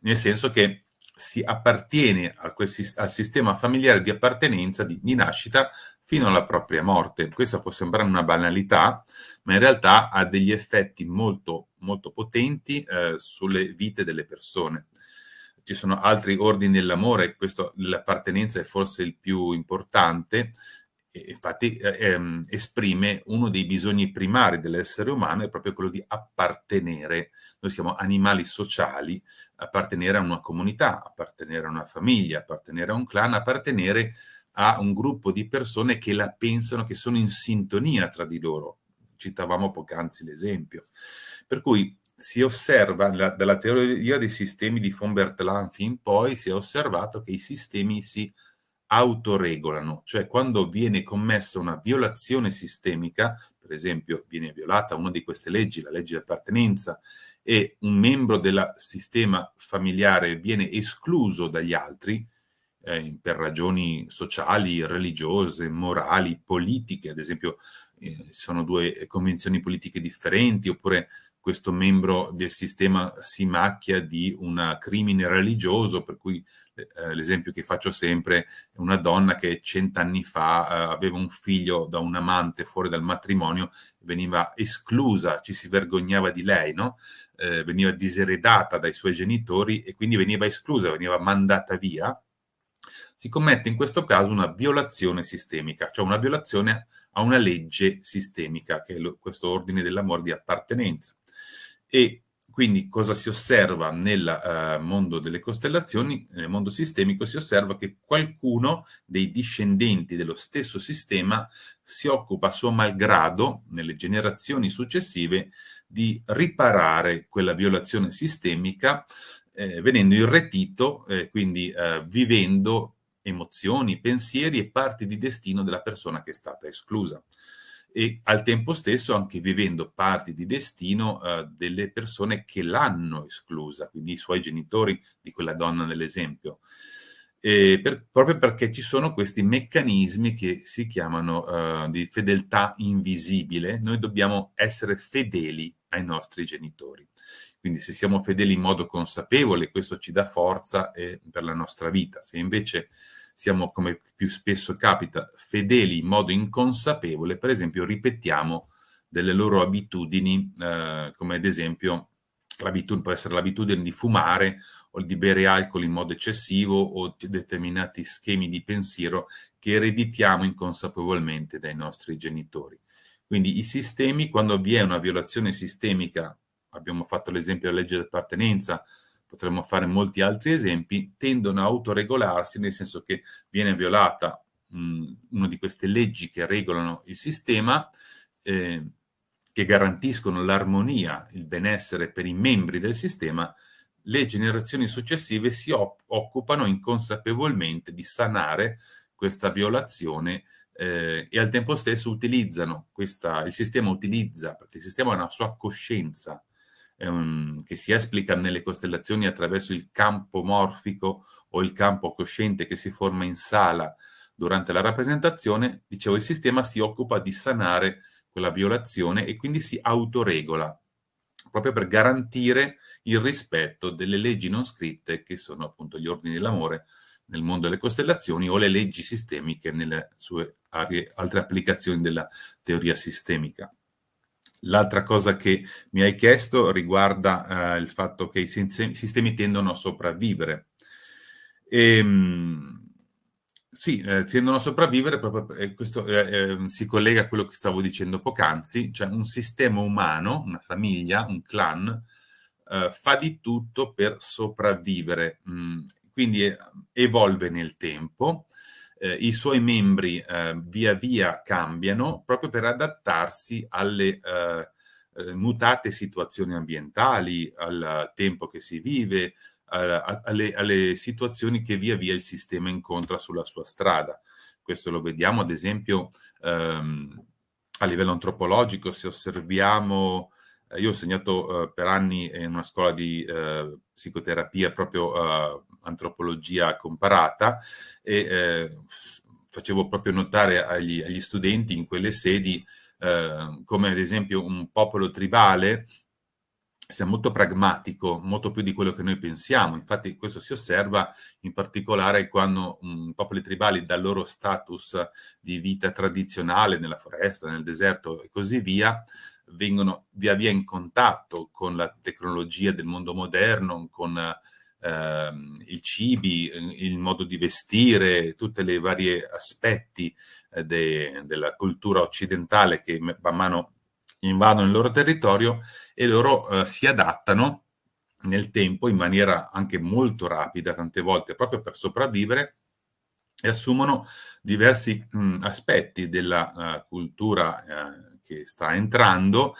nel senso che si appartiene quel, al sistema familiare di appartenenza, di, di nascita, fino alla propria morte. Questa può sembrare una banalità, ma in realtà ha degli effetti molto, molto potenti eh, sulle vite delle persone ci sono altri ordini dell'amore, questo, l'appartenenza è forse il più importante, infatti eh, ehm, esprime uno dei bisogni primari dell'essere umano, è proprio quello di appartenere. Noi siamo animali sociali, appartenere a una comunità, appartenere a una famiglia, appartenere a un clan, appartenere a un gruppo di persone che la pensano, che sono in sintonia tra di loro. Citavamo poc'anzi l'esempio. Per cui si osserva la, dalla teoria dei sistemi di von Bertalan in poi si è osservato che i sistemi si autoregolano, cioè quando viene commessa una violazione sistemica, per esempio viene violata una di queste leggi, la legge di appartenenza, e un membro del sistema familiare viene escluso dagli altri eh, per ragioni sociali, religiose, morali, politiche, ad esempio eh, sono due convinzioni politiche differenti, oppure questo membro del sistema si macchia di un crimine religioso, per cui eh, l'esempio che faccio sempre è una donna che cent'anni fa eh, aveva un figlio da un amante fuori dal matrimonio, veniva esclusa, ci si vergognava di lei, no? eh, veniva diseredata dai suoi genitori e quindi veniva esclusa, veniva mandata via. Si commette in questo caso una violazione sistemica, cioè una violazione a una legge sistemica, che è lo, questo ordine dell'amore di appartenenza e quindi cosa si osserva nel uh, mondo delle costellazioni? Nel mondo sistemico si osserva che qualcuno dei discendenti dello stesso sistema si occupa a suo malgrado, nelle generazioni successive, di riparare quella violazione sistemica eh, venendo irretito, eh, quindi eh, vivendo emozioni, pensieri e parti di destino della persona che è stata esclusa e al tempo stesso anche vivendo parti di destino eh, delle persone che l'hanno esclusa, quindi i suoi genitori di quella donna nell'esempio, per, proprio perché ci sono questi meccanismi che si chiamano eh, di fedeltà invisibile, noi dobbiamo essere fedeli ai nostri genitori. Quindi se siamo fedeli in modo consapevole, questo ci dà forza eh, per la nostra vita. Se invece siamo, come più spesso capita, fedeli in modo inconsapevole, per esempio ripetiamo delle loro abitudini, eh, come ad esempio può essere l'abitudine di fumare o di bere alcol in modo eccessivo o determinati schemi di pensiero che ereditiamo inconsapevolmente dai nostri genitori. Quindi i sistemi, quando vi è una violazione sistemica, abbiamo fatto l'esempio della legge di appartenenza, potremmo fare molti altri esempi, tendono a autoregolarsi nel senso che viene violata mh, mm, una di queste leggi che regolano il sistema, eh, che garantiscono l'armonia, il benessere per i membri del sistema, le generazioni successive si occupano inconsapevolmente di sanare questa violazione eh, e al tempo stesso utilizzano questa, il sistema utilizza, perché il sistema ha una sua coscienza ehm, che si esplica nelle costellazioni attraverso il campo morfico o il campo cosciente che si forma in sala durante la rappresentazione, dicevo, il sistema si occupa di sanare quella violazione e quindi si autoregola, proprio per garantire il rispetto delle leggi non scritte, che sono appunto gli ordini dell'amore nel mondo delle costellazioni o le leggi sistemiche nelle sue altre applicazioni della teoria sistemica. L'altra cosa che mi hai chiesto riguarda eh, il fatto che i sistemi tendono a sopravvivere. E, ehm, sì, eh, tendono a sopravvivere proprio eh, questo ehm, si collega a quello che stavo dicendo poc'anzi, cioè un sistema umano, una famiglia, un clan, eh, fa di tutto per sopravvivere, mh, mm, quindi eh, evolve nel tempo eh, i suoi membri eh, via via cambiano proprio per adattarsi alle eh, eh, mutate situazioni ambientali, al tempo che si vive, alle, alle, situazioni che via via il sistema incontra sulla sua strada. Questo lo vediamo ad esempio ehm, a livello antropologico, se osserviamo eh, io ho insegnato eh, per anni in una scuola di eh, psicoterapia proprio eh, antropologia comparata e eh, facevo proprio notare agli, agli, studenti in quelle sedi eh, come ad esempio un popolo tribale sia molto pragmatico, molto più di quello che noi pensiamo. Infatti questo si osserva in particolare quando mh, popoli tribali dal loro status di vita tradizionale nella foresta, nel deserto e così via, vengono via via in contatto con la tecnologia del mondo moderno, con ehm, i cibi, il modo di vestire, tutti i vari aspetti eh, de, della cultura occidentale che man mano invadono il loro territorio e loro eh, si adattano nel tempo in maniera anche molto rapida, tante volte proprio per sopravvivere, e assumono diversi mh, aspetti della uh, cultura uh, che sta entrando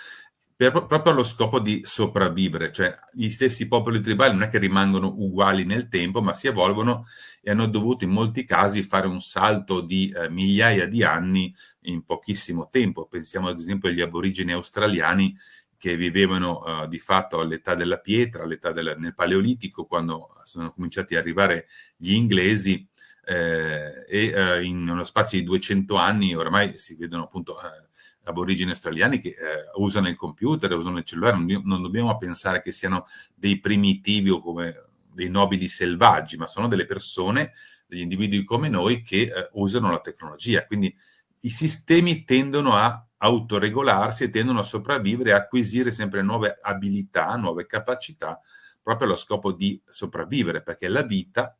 per, proprio allo scopo di sopravvivere, cioè gli stessi popoli tribali non è che rimangono uguali nel tempo, ma si evolvono e hanno dovuto in molti casi fare un salto di eh, migliaia di anni in pochissimo tempo. Pensiamo ad esempio agli aborigeni australiani che vivevano eh, di fatto all'età della pietra, all'età del, nel Paleolitico, quando sono cominciati ad arrivare gli inglesi eh, e eh, in uno spazio di 200 anni oramai si vedono appunto eh, aborigeni australiani che eh, usano il computer, usano il cellulare, non, non dobbiamo pensare che siano dei primitivi o come dei nobili selvaggi, ma sono delle persone, degli individui come noi che eh, usano la tecnologia. Quindi i sistemi tendono a autoregolarsi e tendono a sopravvivere e acquisire sempre nuove abilità, nuove capacità, proprio allo scopo di sopravvivere, perché la vita,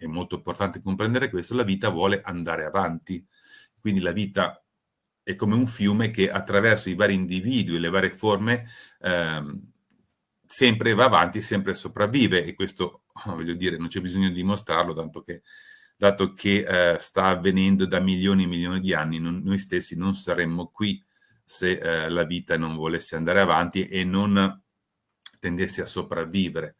è molto importante comprendere questo, la vita vuole andare avanti. Quindi la vita è come un fiume che attraverso i vari individui e le varie forme ehm, sempre va avanti, sempre sopravvive e questo, *laughs* voglio dire, non c'è bisogno di dimostrarlo, tanto che, dato che eh, sta avvenendo da milioni e milioni di anni, non, noi stessi non saremmo qui se eh, la vita non volesse andare avanti e non tendesse a sopravvivere.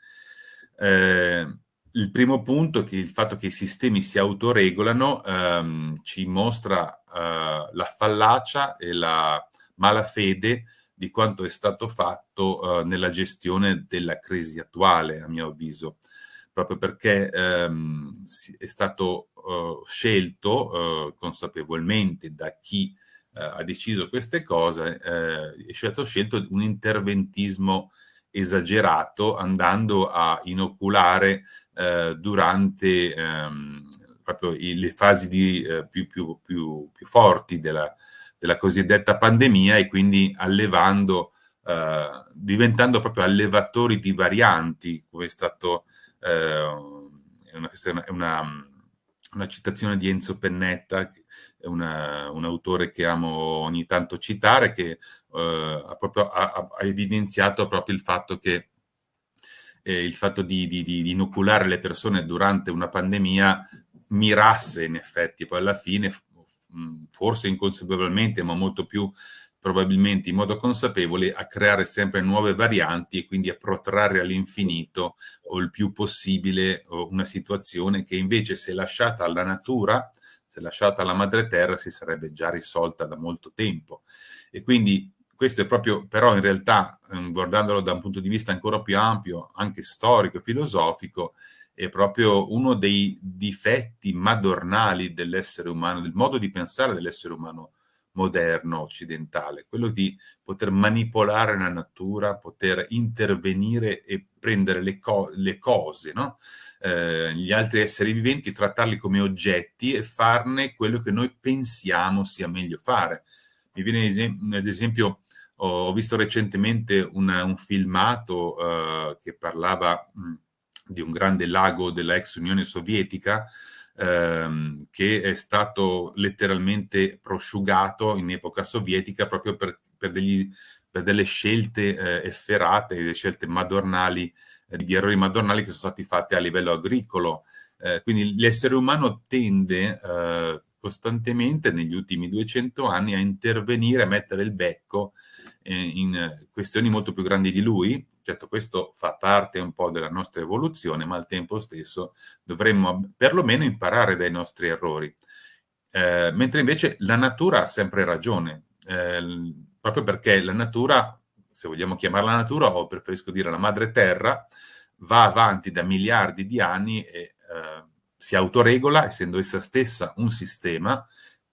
Eh, il primo punto, che il fatto che i sistemi si autoregolano, ehm, ci mostra eh, la fallacia e la malafede di quanto è stato fatto eh, nella gestione della crisi attuale, a mio avviso, proprio perché ehm, è stato eh, scelto eh, consapevolmente da chi eh, ha deciso queste cose, eh, è stato scelto un interventismo esagerato andando a inoculare durante ehm, proprio i, le fasi di, eh, più, più, più, più, forti della, della, cosiddetta pandemia e quindi allevando, eh, diventando proprio allevatori di varianti, come è stato eh, una, una, una, citazione di Enzo Pennetta, una, un autore che amo ogni tanto citare, che eh, ha, proprio, ha, ha evidenziato proprio il fatto che eh, il fatto di, di, di, inoculare le persone durante una pandemia mirasse in effetti poi alla fine, forse inconsapevolmente, ma molto più probabilmente in modo consapevole, a creare sempre nuove varianti e quindi a protrarre all'infinito o il più possibile una situazione che invece se lasciata alla natura, se lasciata alla madre terra, si sarebbe già risolta da molto tempo. E quindi questo è proprio, però in realtà, ehm, guardandolo da un punto di vista ancora più ampio, anche storico e filosofico, è proprio uno dei difetti madornali dell'essere umano, del modo di pensare dell'essere umano moderno, occidentale, quello di poter manipolare la natura, poter intervenire e prendere le, co le cose, no? eh, gli altri esseri viventi, trattarli come oggetti e farne quello che noi pensiamo sia meglio fare. Mi viene ad esempio, ho visto recentemente una, un filmato eh, che parlava... Mh, di un grande lago della ex Unione Sovietica ehm, che è stato letteralmente prosciugato in epoca sovietica proprio per, per, degli, per delle scelte eh, efferate, delle scelte madornali, eh, di errori madornali che sono stati fatti a livello agricolo. Eh, quindi l'essere umano tende eh, costantemente negli ultimi 200 anni a intervenire, a mettere il becco eh, in questioni molto più grandi di lui Certo, questo fa parte un po' della nostra evoluzione, ma al tempo stesso dovremmo perlomeno imparare dai nostri errori. Eh, mentre invece la natura ha sempre ragione, eh, proprio perché la natura, se vogliamo chiamarla natura, o preferisco dire la madre terra, va avanti da miliardi di anni e eh, si autoregola, essendo essa stessa un sistema,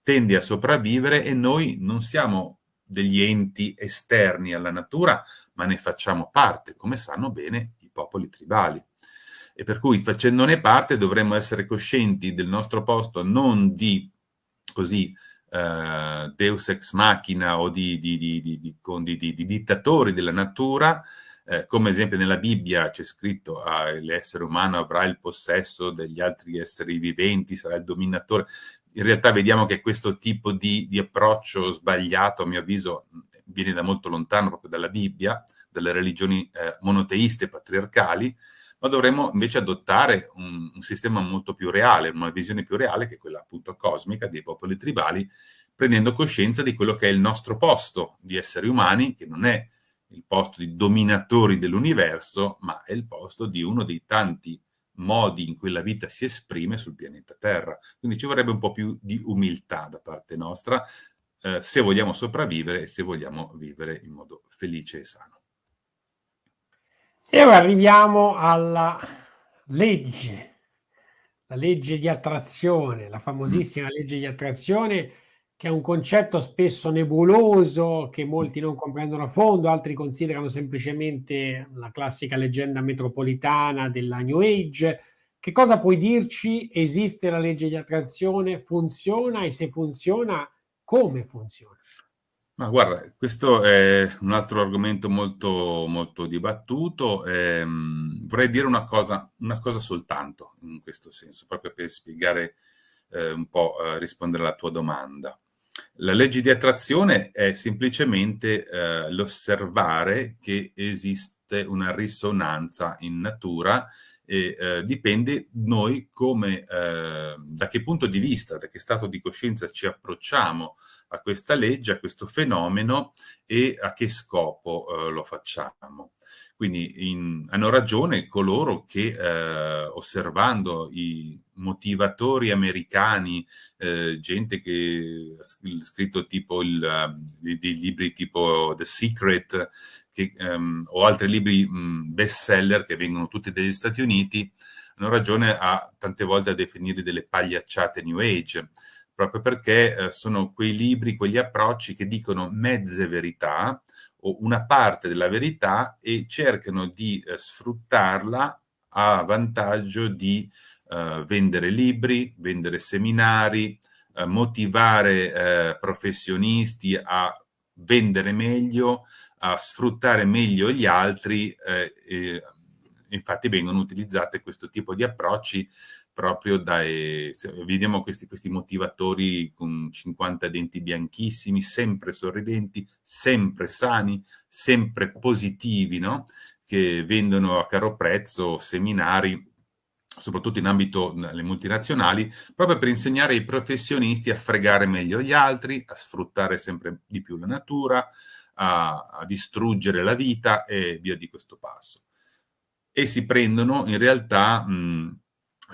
tende a sopravvivere e noi non siamo degli enti esterni alla natura, ma ne facciamo parte, come sanno bene i popoli tribali. E per cui facendone parte dovremmo essere coscienti del nostro posto, non di così Uh, deus ex machina o di, di, di, di dittatori della natura, eh, come ad esempio nella Bibbia c'è scritto ah, l'essere umano avrà il possesso degli altri esseri viventi, sarà il dominatore. In realtà vediamo che questo tipo di, approccio sbagliato, a mio avviso, viene da molto lontano, proprio dalla Bibbia, dalle religioni eh, monoteiste patriarcali, ma dovremmo invece adottare un, un, sistema molto più reale, una visione più reale che è quella appunto cosmica dei popoli tribali, prendendo coscienza di quello che è il nostro posto di esseri umani, che non è il posto di dominatori dell'universo, ma è il posto di uno dei tanti modi in cui la vita si esprime sul pianeta Terra. Quindi ci vorrebbe un po' più di umiltà da parte nostra, eh, se vogliamo sopravvivere e se vogliamo vivere in modo felice e sano.
E ora arriviamo alla legge, la legge di attrazione, la famosissima mm. legge di attrazione, che è un concetto spesso nebuloso che mm. molti non comprendono a fondo, altri considerano semplicemente la classica leggenda metropolitana della New Age. Che cosa puoi dirci? Esiste la legge di attrazione? Funziona? E se funziona, come funziona.
Ma guarda, questo è un altro argomento molto, molto dibattuto. Eh, vorrei dire una cosa, una cosa soltanto in questo senso, proprio per spiegare eh, un po', eh, rispondere alla tua domanda. La legge di attrazione è semplicemente eh, l'osservare che esiste una risonanza in natura e eh, dipende noi come, eh, da che punto di vista, da che stato di coscienza ci approcciamo a questa legge, a questo fenomeno e a che scopo eh, lo facciamo. Quindi in, hanno ragione coloro che eh, osservando i motivatori americani, eh, gente che ha scritto tipo il, eh, dei libri tipo The Secret, che, ehm, o altri libri mh, best seller che vengono tutti dagli Stati Uniti hanno ragione a tante volte a definirli delle pagliacciate New Age, proprio perché eh, sono quei libri, quegli approcci che dicono mezze verità o una parte della verità e cercano di eh, sfruttarla a vantaggio di eh, vendere libri, vendere seminari, eh, motivare eh, professionisti a vendere meglio, a sfruttare meglio gli altri, eh, infatti vengono utilizzate questo tipo di approcci proprio dai, vediamo questi, questi motivatori con 50 denti bianchissimi, sempre sorridenti, sempre sani, sempre positivi, no? che vendono a caro prezzo seminari soprattutto in ambito le multinazionali, proprio per insegnare ai professionisti a fregare meglio gli altri, a sfruttare sempre di più la natura, a, a distruggere la vita e via di questo passo. E si prendono in realtà mh,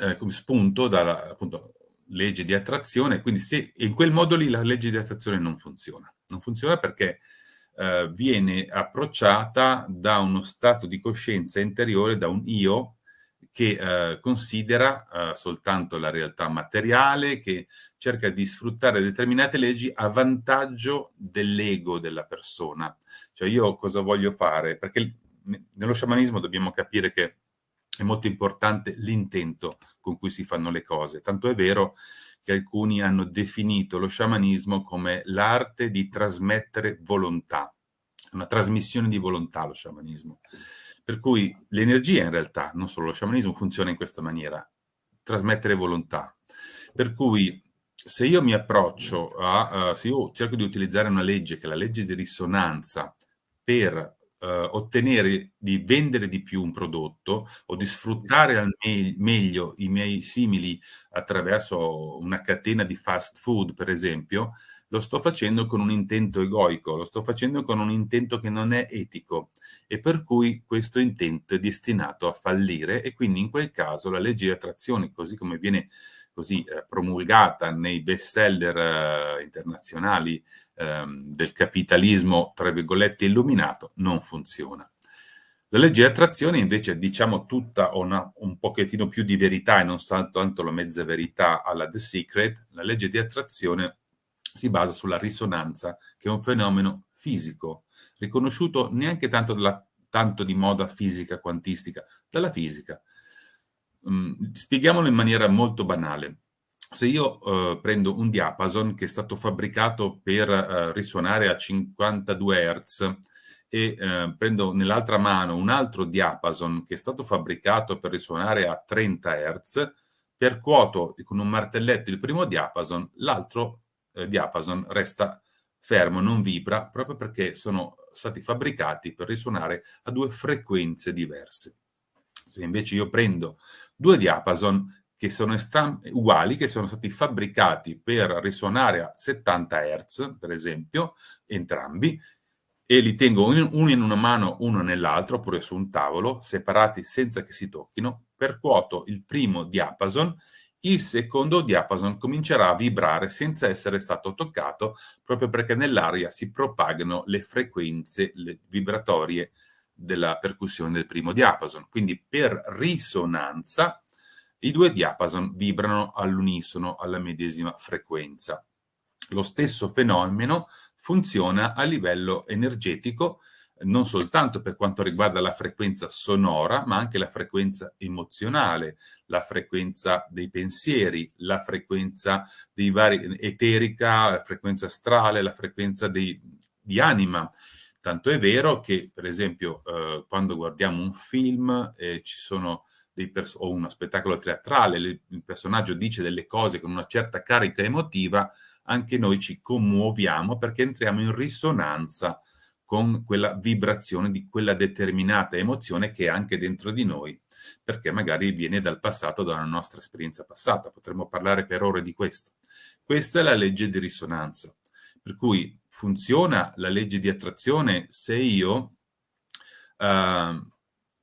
eh, come spunto dalla appunto, legge di attrazione, quindi se, in quel modo lì la legge di attrazione non funziona. Non funziona perché eh, viene approcciata da uno stato di coscienza interiore, da un io che eh, considera eh, soltanto la realtà materiale, che cerca di sfruttare determinate leggi a vantaggio dell'ego della persona. Cioè io cosa voglio fare? Perché nello sciamanismo dobbiamo capire che è molto importante l'intento con cui si fanno le cose. Tanto è vero che alcuni hanno definito lo sciamanismo come l'arte di trasmettere volontà, una trasmissione di volontà lo sciamanismo. Per cui l'energia in realtà, non solo lo sciamanismo, funziona in questa maniera, trasmettere volontà. Per cui se io mi approccio a, uh, se io cerco di utilizzare una legge, che è la legge di risonanza, per uh, ottenere di vendere di più un prodotto o di sfruttare al me meglio i miei simili attraverso una catena di fast food, per esempio, lo sto facendo con un intento egoico, lo sto facendo con un intento che non è etico e per cui questo intento è destinato a fallire e quindi in quel caso la legge di attrazione, così come viene così eh, promulgata nei bestseller eh, internazionali ehm, del capitalismo, tra virgolette, illuminato, non funziona. La legge di attrazione invece diciamo tutta una, un pochettino più di verità e non soltanto la mezza verità alla The Secret, la legge di attrazione si basa sulla risonanza, che è un fenomeno fisico, riconosciuto neanche tanto, dalla, tanto di moda fisica quantistica, dalla fisica. Mm, spieghiamolo in maniera molto banale. Se io eh, prendo un diapason che è stato fabbricato per eh, risuonare a 52 Hz e eh, prendo nell'altra mano un altro diapason che è stato fabbricato per risuonare a 30 Hz, percuoto con un martelletto il primo diapason, l'altro eh, diapason resta fermo, non vibra, proprio perché sono stati fabbricati per risuonare a due frequenze diverse. Se invece io prendo due diapason che sono uguali, che sono stati fabbricati per risuonare a 70 Hz, per esempio, entrambi, e li tengo uno in una mano, uno nell'altro, oppure su un tavolo, separati senza che si tocchino, percuoto il primo diapason il secondo diapason comincerà a vibrare senza essere stato toccato, proprio perché nell'aria si propagano le frequenze le vibratorie della percussione del primo diapason. Quindi per risonanza i due diapason vibrano all'unisono, alla medesima frequenza. Lo stesso fenomeno funziona a livello energetico non soltanto per quanto riguarda la frequenza sonora, ma anche la frequenza emozionale, la frequenza dei pensieri, la frequenza dei vari, eterica, la frequenza astrale, la frequenza dei, di anima. Tanto è vero che, per esempio, eh, quando guardiamo un film eh, ci sono o uno spettacolo teatrale, il personaggio dice delle cose con una certa carica emotiva, anche noi ci commuoviamo perché entriamo in risonanza con quella vibrazione di quella determinata emozione che è anche dentro di noi, perché magari viene dal passato, dalla nostra esperienza passata. Potremmo parlare per ore di questo. Questa è la legge di risonanza. Per cui funziona la legge di attrazione se io eh,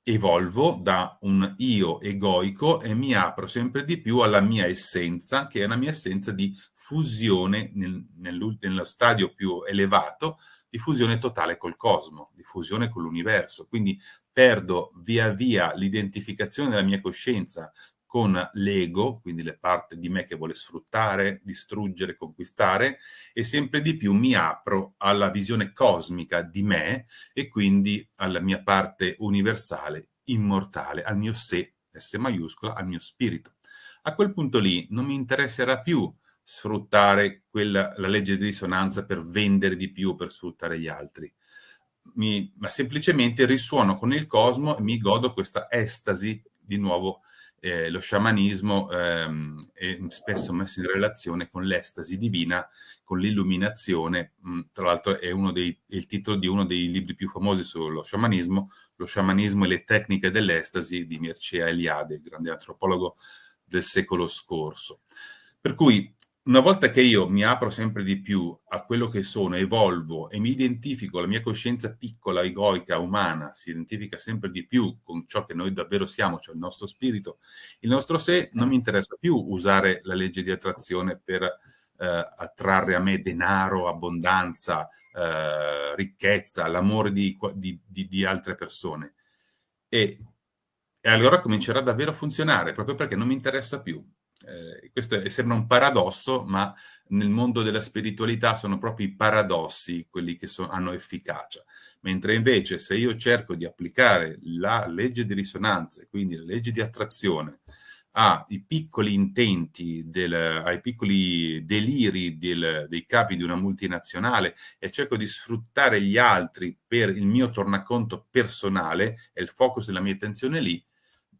evolvo da un io egoico e mi apro sempre di più alla mia essenza, che è la mia essenza di fusione nel, nello stadio più elevato di fusione totale col cosmo, di fusione con l'universo. Quindi perdo via via l'identificazione della mia coscienza con l'ego, quindi le parti di me che vuole sfruttare, distruggere, conquistare, e sempre di più mi apro alla visione cosmica di me e quindi alla mia parte universale, immortale, al mio sé, S maiuscola, al mio spirito. A quel punto lì non mi interesserà più sfruttare quella, la legge di risonanza per vendere di più, per sfruttare gli altri. Mi, ma semplicemente risuono con il cosmo e mi godo questa estasi di nuovo eh, lo sciamanismo ehm, è spesso messo in relazione con l'estasi divina, con l'illuminazione. Mm, tra l'altro è, uno dei, è, il titolo di uno dei libri più famosi sullo sciamanismo, Lo sciamanismo e le tecniche dell'estasi di Mircea Eliade, il grande antropologo del secolo scorso. Per cui una volta che io mi apro sempre di più a quello che sono, evolvo e mi identifico, la mia coscienza piccola, egoica, umana, si identifica sempre di più con ciò che noi davvero siamo, cioè il nostro spirito, il nostro sé, non mi interessa più usare la legge di attrazione per eh, attrarre a me denaro, abbondanza, eh, ricchezza, l'amore di, di, di, di altre persone. E, e allora comincerà davvero a funzionare, proprio perché non mi interessa più eh, questo è, sembra un paradosso, ma nel mondo della spiritualità sono proprio i paradossi quelli che so, hanno efficacia. Mentre invece se io cerco di applicare la legge di risonanza, quindi la legge di attrazione, ai piccoli intenti, del, ai piccoli deliri del, dei capi di una multinazionale e cerco di sfruttare gli altri per il mio tornaconto personale e il focus della mia attenzione lì,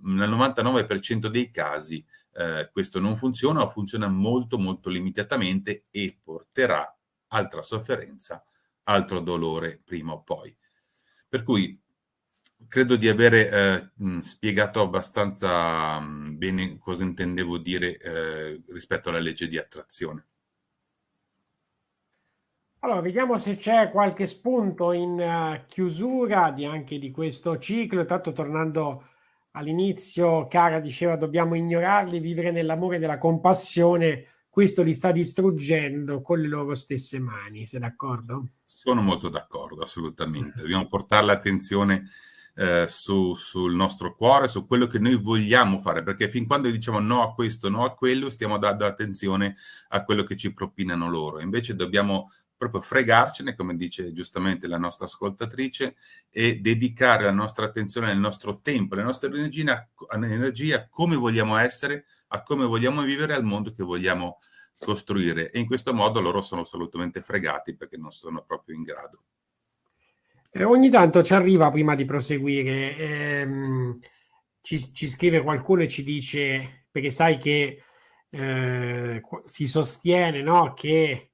nel 99% dei casi eh, questo non funziona o funziona molto molto limitatamente e porterà altra sofferenza, altro dolore prima o poi. Per cui credo di avere eh, spiegato abbastanza bene cosa intendevo dire eh, rispetto alla legge di attrazione.
Allora, vediamo se c'è qualche spunto in eh, chiusura di, anche di questo ciclo. Intanto tornando all'inizio Cara diceva dobbiamo ignorarli, vivere nell'amore e nella compassione, questo li sta distruggendo con le loro stesse mani, sei d'accordo? Sono molto
d'accordo, assolutamente. Dobbiamo portare l'attenzione eh, su, sul nostro cuore, su quello che noi vogliamo fare, perché fin quando diciamo no a questo, no a quello, stiamo dando attenzione a quello che ci propinano loro. Invece dobbiamo proprio fregarcene, come dice giustamente la nostra ascoltatrice, e dedicare la nostra attenzione, il nostro tempo, la nostra energia, a come vogliamo essere, a come vogliamo vivere, al mondo che vogliamo costruire. E in questo modo loro sono assolutamente fregati perché non sono proprio in grado.
Eh, ogni tanto ci arriva prima di proseguire. Ehm, ci, ci, scrive qualcuno e ci dice, perché sai che eh, si sostiene no, che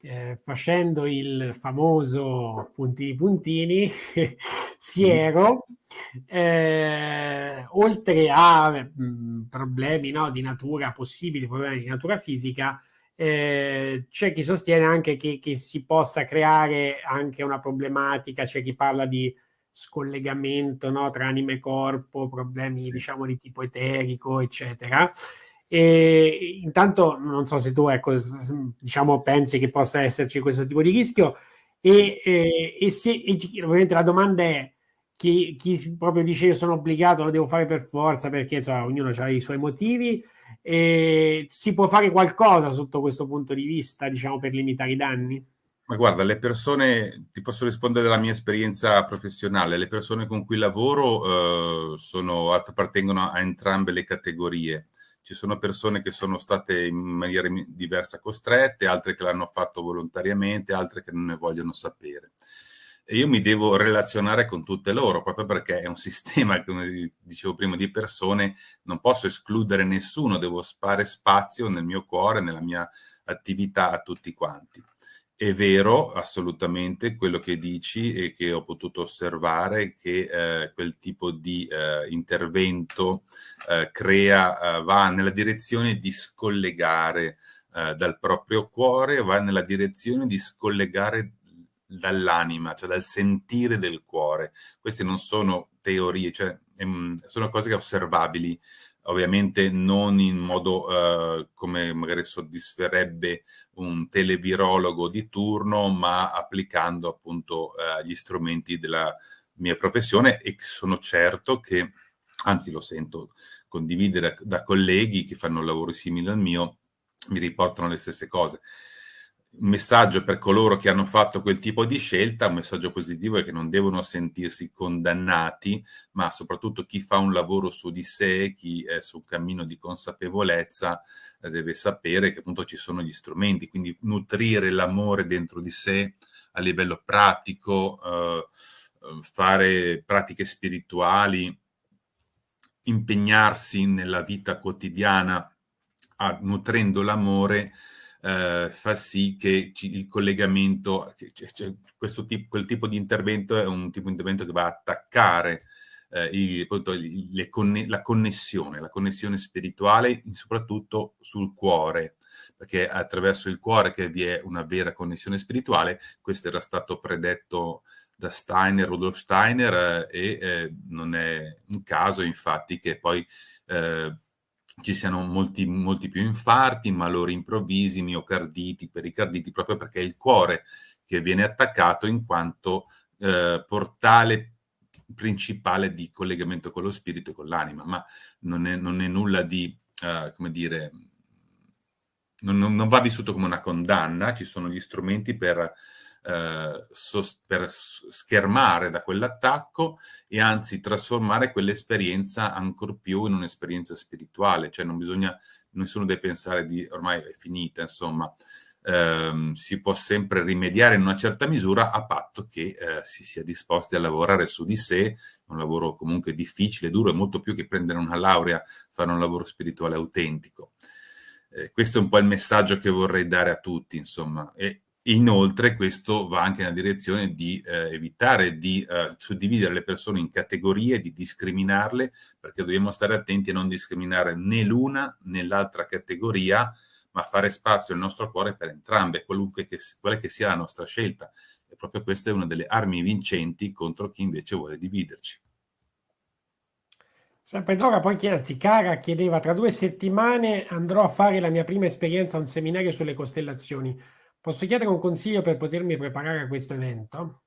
eh, facendo il famoso puntini puntini *laughs* siero, eh, oltre a mh, mm, problemi no, di natura possibili, problemi di natura fisica, eh, c'è chi sostiene anche che, che, si possa creare anche una problematica, c'è chi parla di scollegamento no, tra anima e corpo, problemi diciamo di tipo eterico, eccetera. E intanto non so se tu ecco, diciamo, pensi che possa esserci questo tipo di rischio e, e, e se e, ovviamente la domanda è chi, chi, proprio dice io sono obbligato, lo devo fare per forza perché insomma, ognuno ha i suoi motivi si può fare qualcosa sotto questo punto di vista diciamo, per limitare i danni?
Ma guarda, le persone, ti posso rispondere dalla mia esperienza professionale, le persone con cui lavoro eh, sono, appartengono a entrambe le categorie ci sono persone che sono state in maniera diversa costrette, altre che l'hanno fatto volontariamente, altre che non ne vogliono sapere. E io mi devo relazionare con tutte loro, proprio perché è un *laughs* sistema, come dicevo prima, di persone, non posso escludere nessuno, devo fare spazio nel mio cuore, nella mia attività a tutti quanti. È vero, assolutamente, quello che dici e che ho potuto osservare che eh, quel tipo di eh, intervento eh, crea, eh, va nella direzione di scollegare eh, dal proprio cuore, va nella direzione di scollegare dall'anima, cioè dal sentire del cuore. Queste non sono teorie, cioè, mh, ehm, sono cose che osservabili ovviamente non in modo eh, come magari soddisferebbe un televirologo di turno, ma applicando appunto eh, gli strumenti della mia professione e sono certo che, anzi lo sento condividere da, da colleghi che fanno lavori simili al mio, mi riportano le stesse cose un messaggio per coloro che hanno fatto quel tipo di scelta, un messaggio positivo è che non devono sentirsi condannati, ma soprattutto chi fa un lavoro su di sé, chi è su un cammino di consapevolezza, eh, deve sapere che appunto ci sono gli strumenti, quindi nutrire l'amore dentro di sé a livello pratico, eh, eh fare pratiche spirituali, impegnarsi nella vita quotidiana a, nutrendo l'amore eh, fa sì che ci, il collegamento, che, cioè, questo tipo, quel tipo di intervento è un tipo di intervento che va a attaccare eh, il, appunto, il, conne, la connessione, la connessione spirituale, soprattutto sul cuore, perché attraverso il cuore che vi è una vera connessione spirituale, questo era stato predetto da Steiner, Rudolf Steiner, eh, e eh, non è un caso infatti che poi eh, ci siano molti, molti più infarti, malori improvvisi, miocarditi, pericarditi, proprio perché è il cuore che viene attaccato in quanto eh, portale principale di collegamento con lo spirito e con l'anima, ma non è, non è, nulla di, uh, come dire, non, non, va vissuto come una condanna, ci sono gli strumenti per eh, per schermare da quell'attacco e anzi trasformare quell'esperienza ancora più in un'esperienza spirituale, cioè non bisogna, nessuno deve pensare di ormai è finita, insomma, ehm, si può sempre rimediare in una certa misura a patto che eh, si sia disposti a lavorare su di sé, un lavoro comunque difficile, duro, e molto più che prendere una laurea, fare un lavoro spirituale autentico. Eh, questo è un po' il messaggio che vorrei dare a tutti, insomma, e Inoltre questo va anche nella direzione di eh, evitare di eh, suddividere le persone in categorie, di discriminarle, perché dobbiamo stare attenti a non discriminare né l'una né l'altra categoria, ma fare spazio nel nostro cuore per entrambe, qualunque che, quale che sia la nostra scelta. E proprio questa è una delle armi vincenti contro chi invece vuole dividerci.
Sempre Dora poi chiede, anzi Cara chiedeva, tra due settimane andrò a fare la mia prima esperienza a un seminario sulle costellazioni Posso chiedere un consiglio per potermi preparare a questo evento?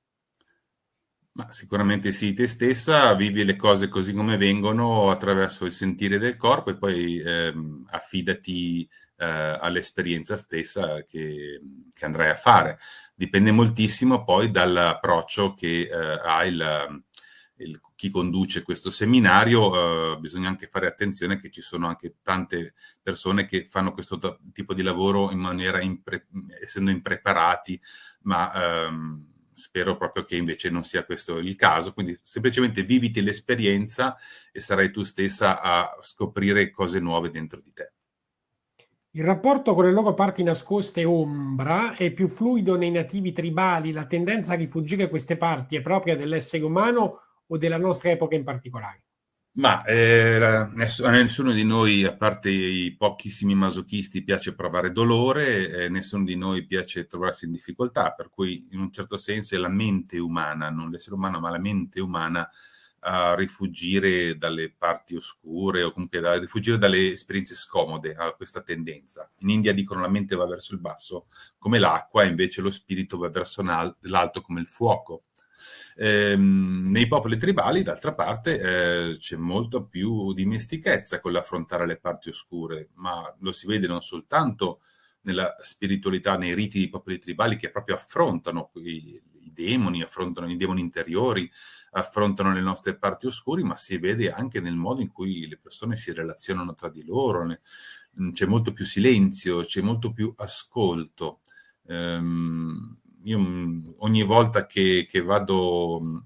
Ma
sicuramente sì, te stessa vivi le cose così come vengono attraverso il sentire del corpo e poi ehm, affidati eh, all'esperienza stessa che, che, andrai a fare. Dipende moltissimo poi dall'approccio che eh, hai la, il, chi conduce questo seminario, eh, bisogna anche fare attenzione che ci sono anche tante persone che fanno questo tipo di lavoro in maniera impre essendo impreparati, ma ehm, spero proprio che invece non sia questo il caso. Quindi semplicemente viviti l'esperienza e sarai tu stessa a scoprire cose nuove dentro di te.
Il rapporto con le loro parti nascoste ombra è più fluido nei nativi tribali, la tendenza a rifuggire queste parti è propria dell'essere umano o della nostra epoca in particolare?
Ma eh, a nessuno di noi, a parte i pochissimi masochisti, piace provare dolore, eh, nessuno di noi piace trovarsi in difficoltà, per cui in un certo senso è la mente umana, non l'essere umano, ma la mente umana a rifugire dalle parti oscure o comunque a rifugire dalle esperienze scomode a questa tendenza. In India dicono la mente va verso il basso come l'acqua, invece lo spirito va verso l'alto come il fuoco. Ehm, nei popoli tribali, d'altra parte, eh, c'è molto più dimestichezza con l'affrontare le parti oscure, ma lo si vede non soltanto nella spiritualità, nei riti dei popoli tribali che proprio affrontano i, i demoni, affrontano i demoni interiori, affrontano le nostre parti oscure, ma si vede anche nel modo in cui le persone si relazionano tra di loro, ne, c'è molto più silenzio, c'è molto più ascolto. Ehm, io mm, ogni volta che, che vado mm,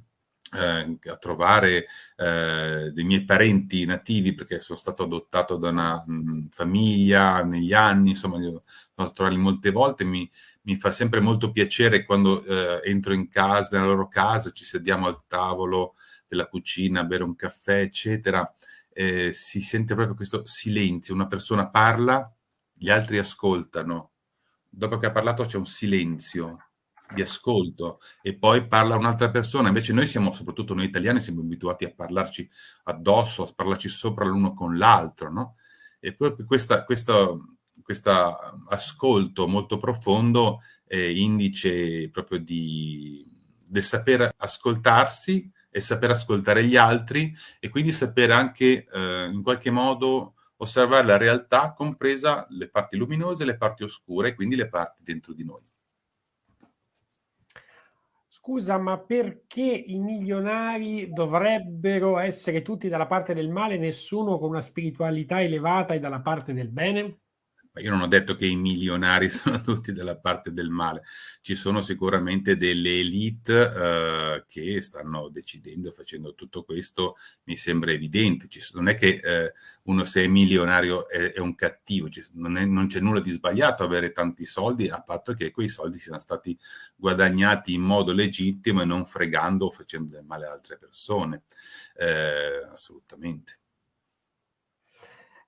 eh, a trovare eh, dei miei parenti nativi perché sono stato adottato da una mh, mm, famiglia negli anni, insomma, sono stato a trovarli molte volte, mi, mi fa sempre molto piacere quando eh, entro in casa, nella loro casa, ci sediamo al tavolo della cucina a bere un caffè, eccetera. Eh, si sente proprio questo silenzio, una persona parla, gli altri ascoltano, dopo che ha parlato c'è un silenzio, di ascolto e poi parla un'altra persona. Invece noi siamo, soprattutto noi italiani, siamo abituati a parlarci addosso, a parlarci sopra l'uno con l'altro, no? E proprio questo ascolto molto profondo è indice proprio di, del saper ascoltarsi e saper ascoltare gli altri e quindi sapere anche eh, in qualche modo osservare la realtà compresa le parti luminose, le parti oscure e quindi le parti dentro di noi
scusa, ma perché i milionari dovrebbero essere tutti dalla parte del male, e nessuno con una spiritualità elevata e dalla parte del bene?
Ma io non ho detto che i milionari *laughs* sono tutti dalla parte del male, ci sono sicuramente delle elite eh, che stanno decidendo, facendo tutto questo, mi sembra evidente. Ci, non è che eh, uno se è milionario è, è un cattivo, ci, non, c'è nulla di sbagliato avere tanti soldi a patto che quei soldi siano stati guadagnati in modo legittimo e non fregando o facendo del male ad altre persone. Eh, assolutamente.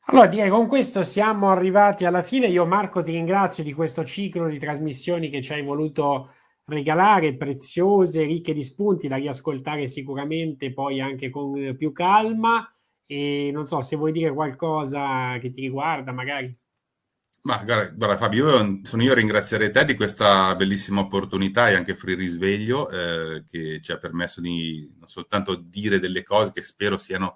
Allora direi con questo siamo arrivati alla fine. Io Marco ti ringrazio di questo ciclo di trasmissioni che ci hai voluto regalare, preziose, ricche di spunti da riascoltare sicuramente poi anche con eh, più calma e non so se vuoi dire qualcosa che ti riguarda magari.
Ma guarda, guarda Fabio, io, sono io a ringraziare te di questa bellissima opportunità e anche Free Risveglio eh, che ci ha permesso di non soltanto dire delle cose che spero siano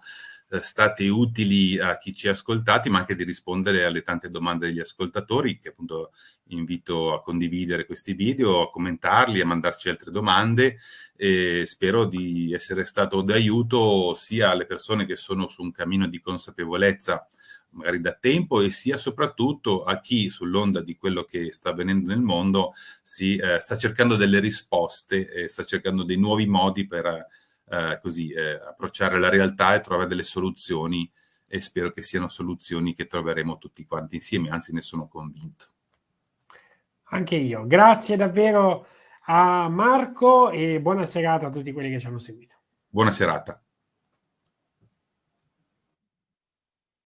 eh, state utili a chi ci ha ascoltati, ma anche di rispondere alle tante domande degli ascoltatori, che appunto invito a condividere questi video, a commentarli, a mandarci altre domande e spero di essere stato d'aiuto sia alle persone che sono su un cammino di consapevolezza magari da tempo e sia soprattutto a chi sull'onda di quello che sta avvenendo nel mondo si, eh, sta cercando delle risposte, eh, sta cercando dei nuovi modi per eh, così eh, approcciare la realtà e trovare delle soluzioni e spero che siano soluzioni che troveremo tutti quanti insieme, anzi ne sono convinto.
Anche io, grazie davvero a Marco e buona serata a tutti quelli che ci hanno seguito.
Buona serata.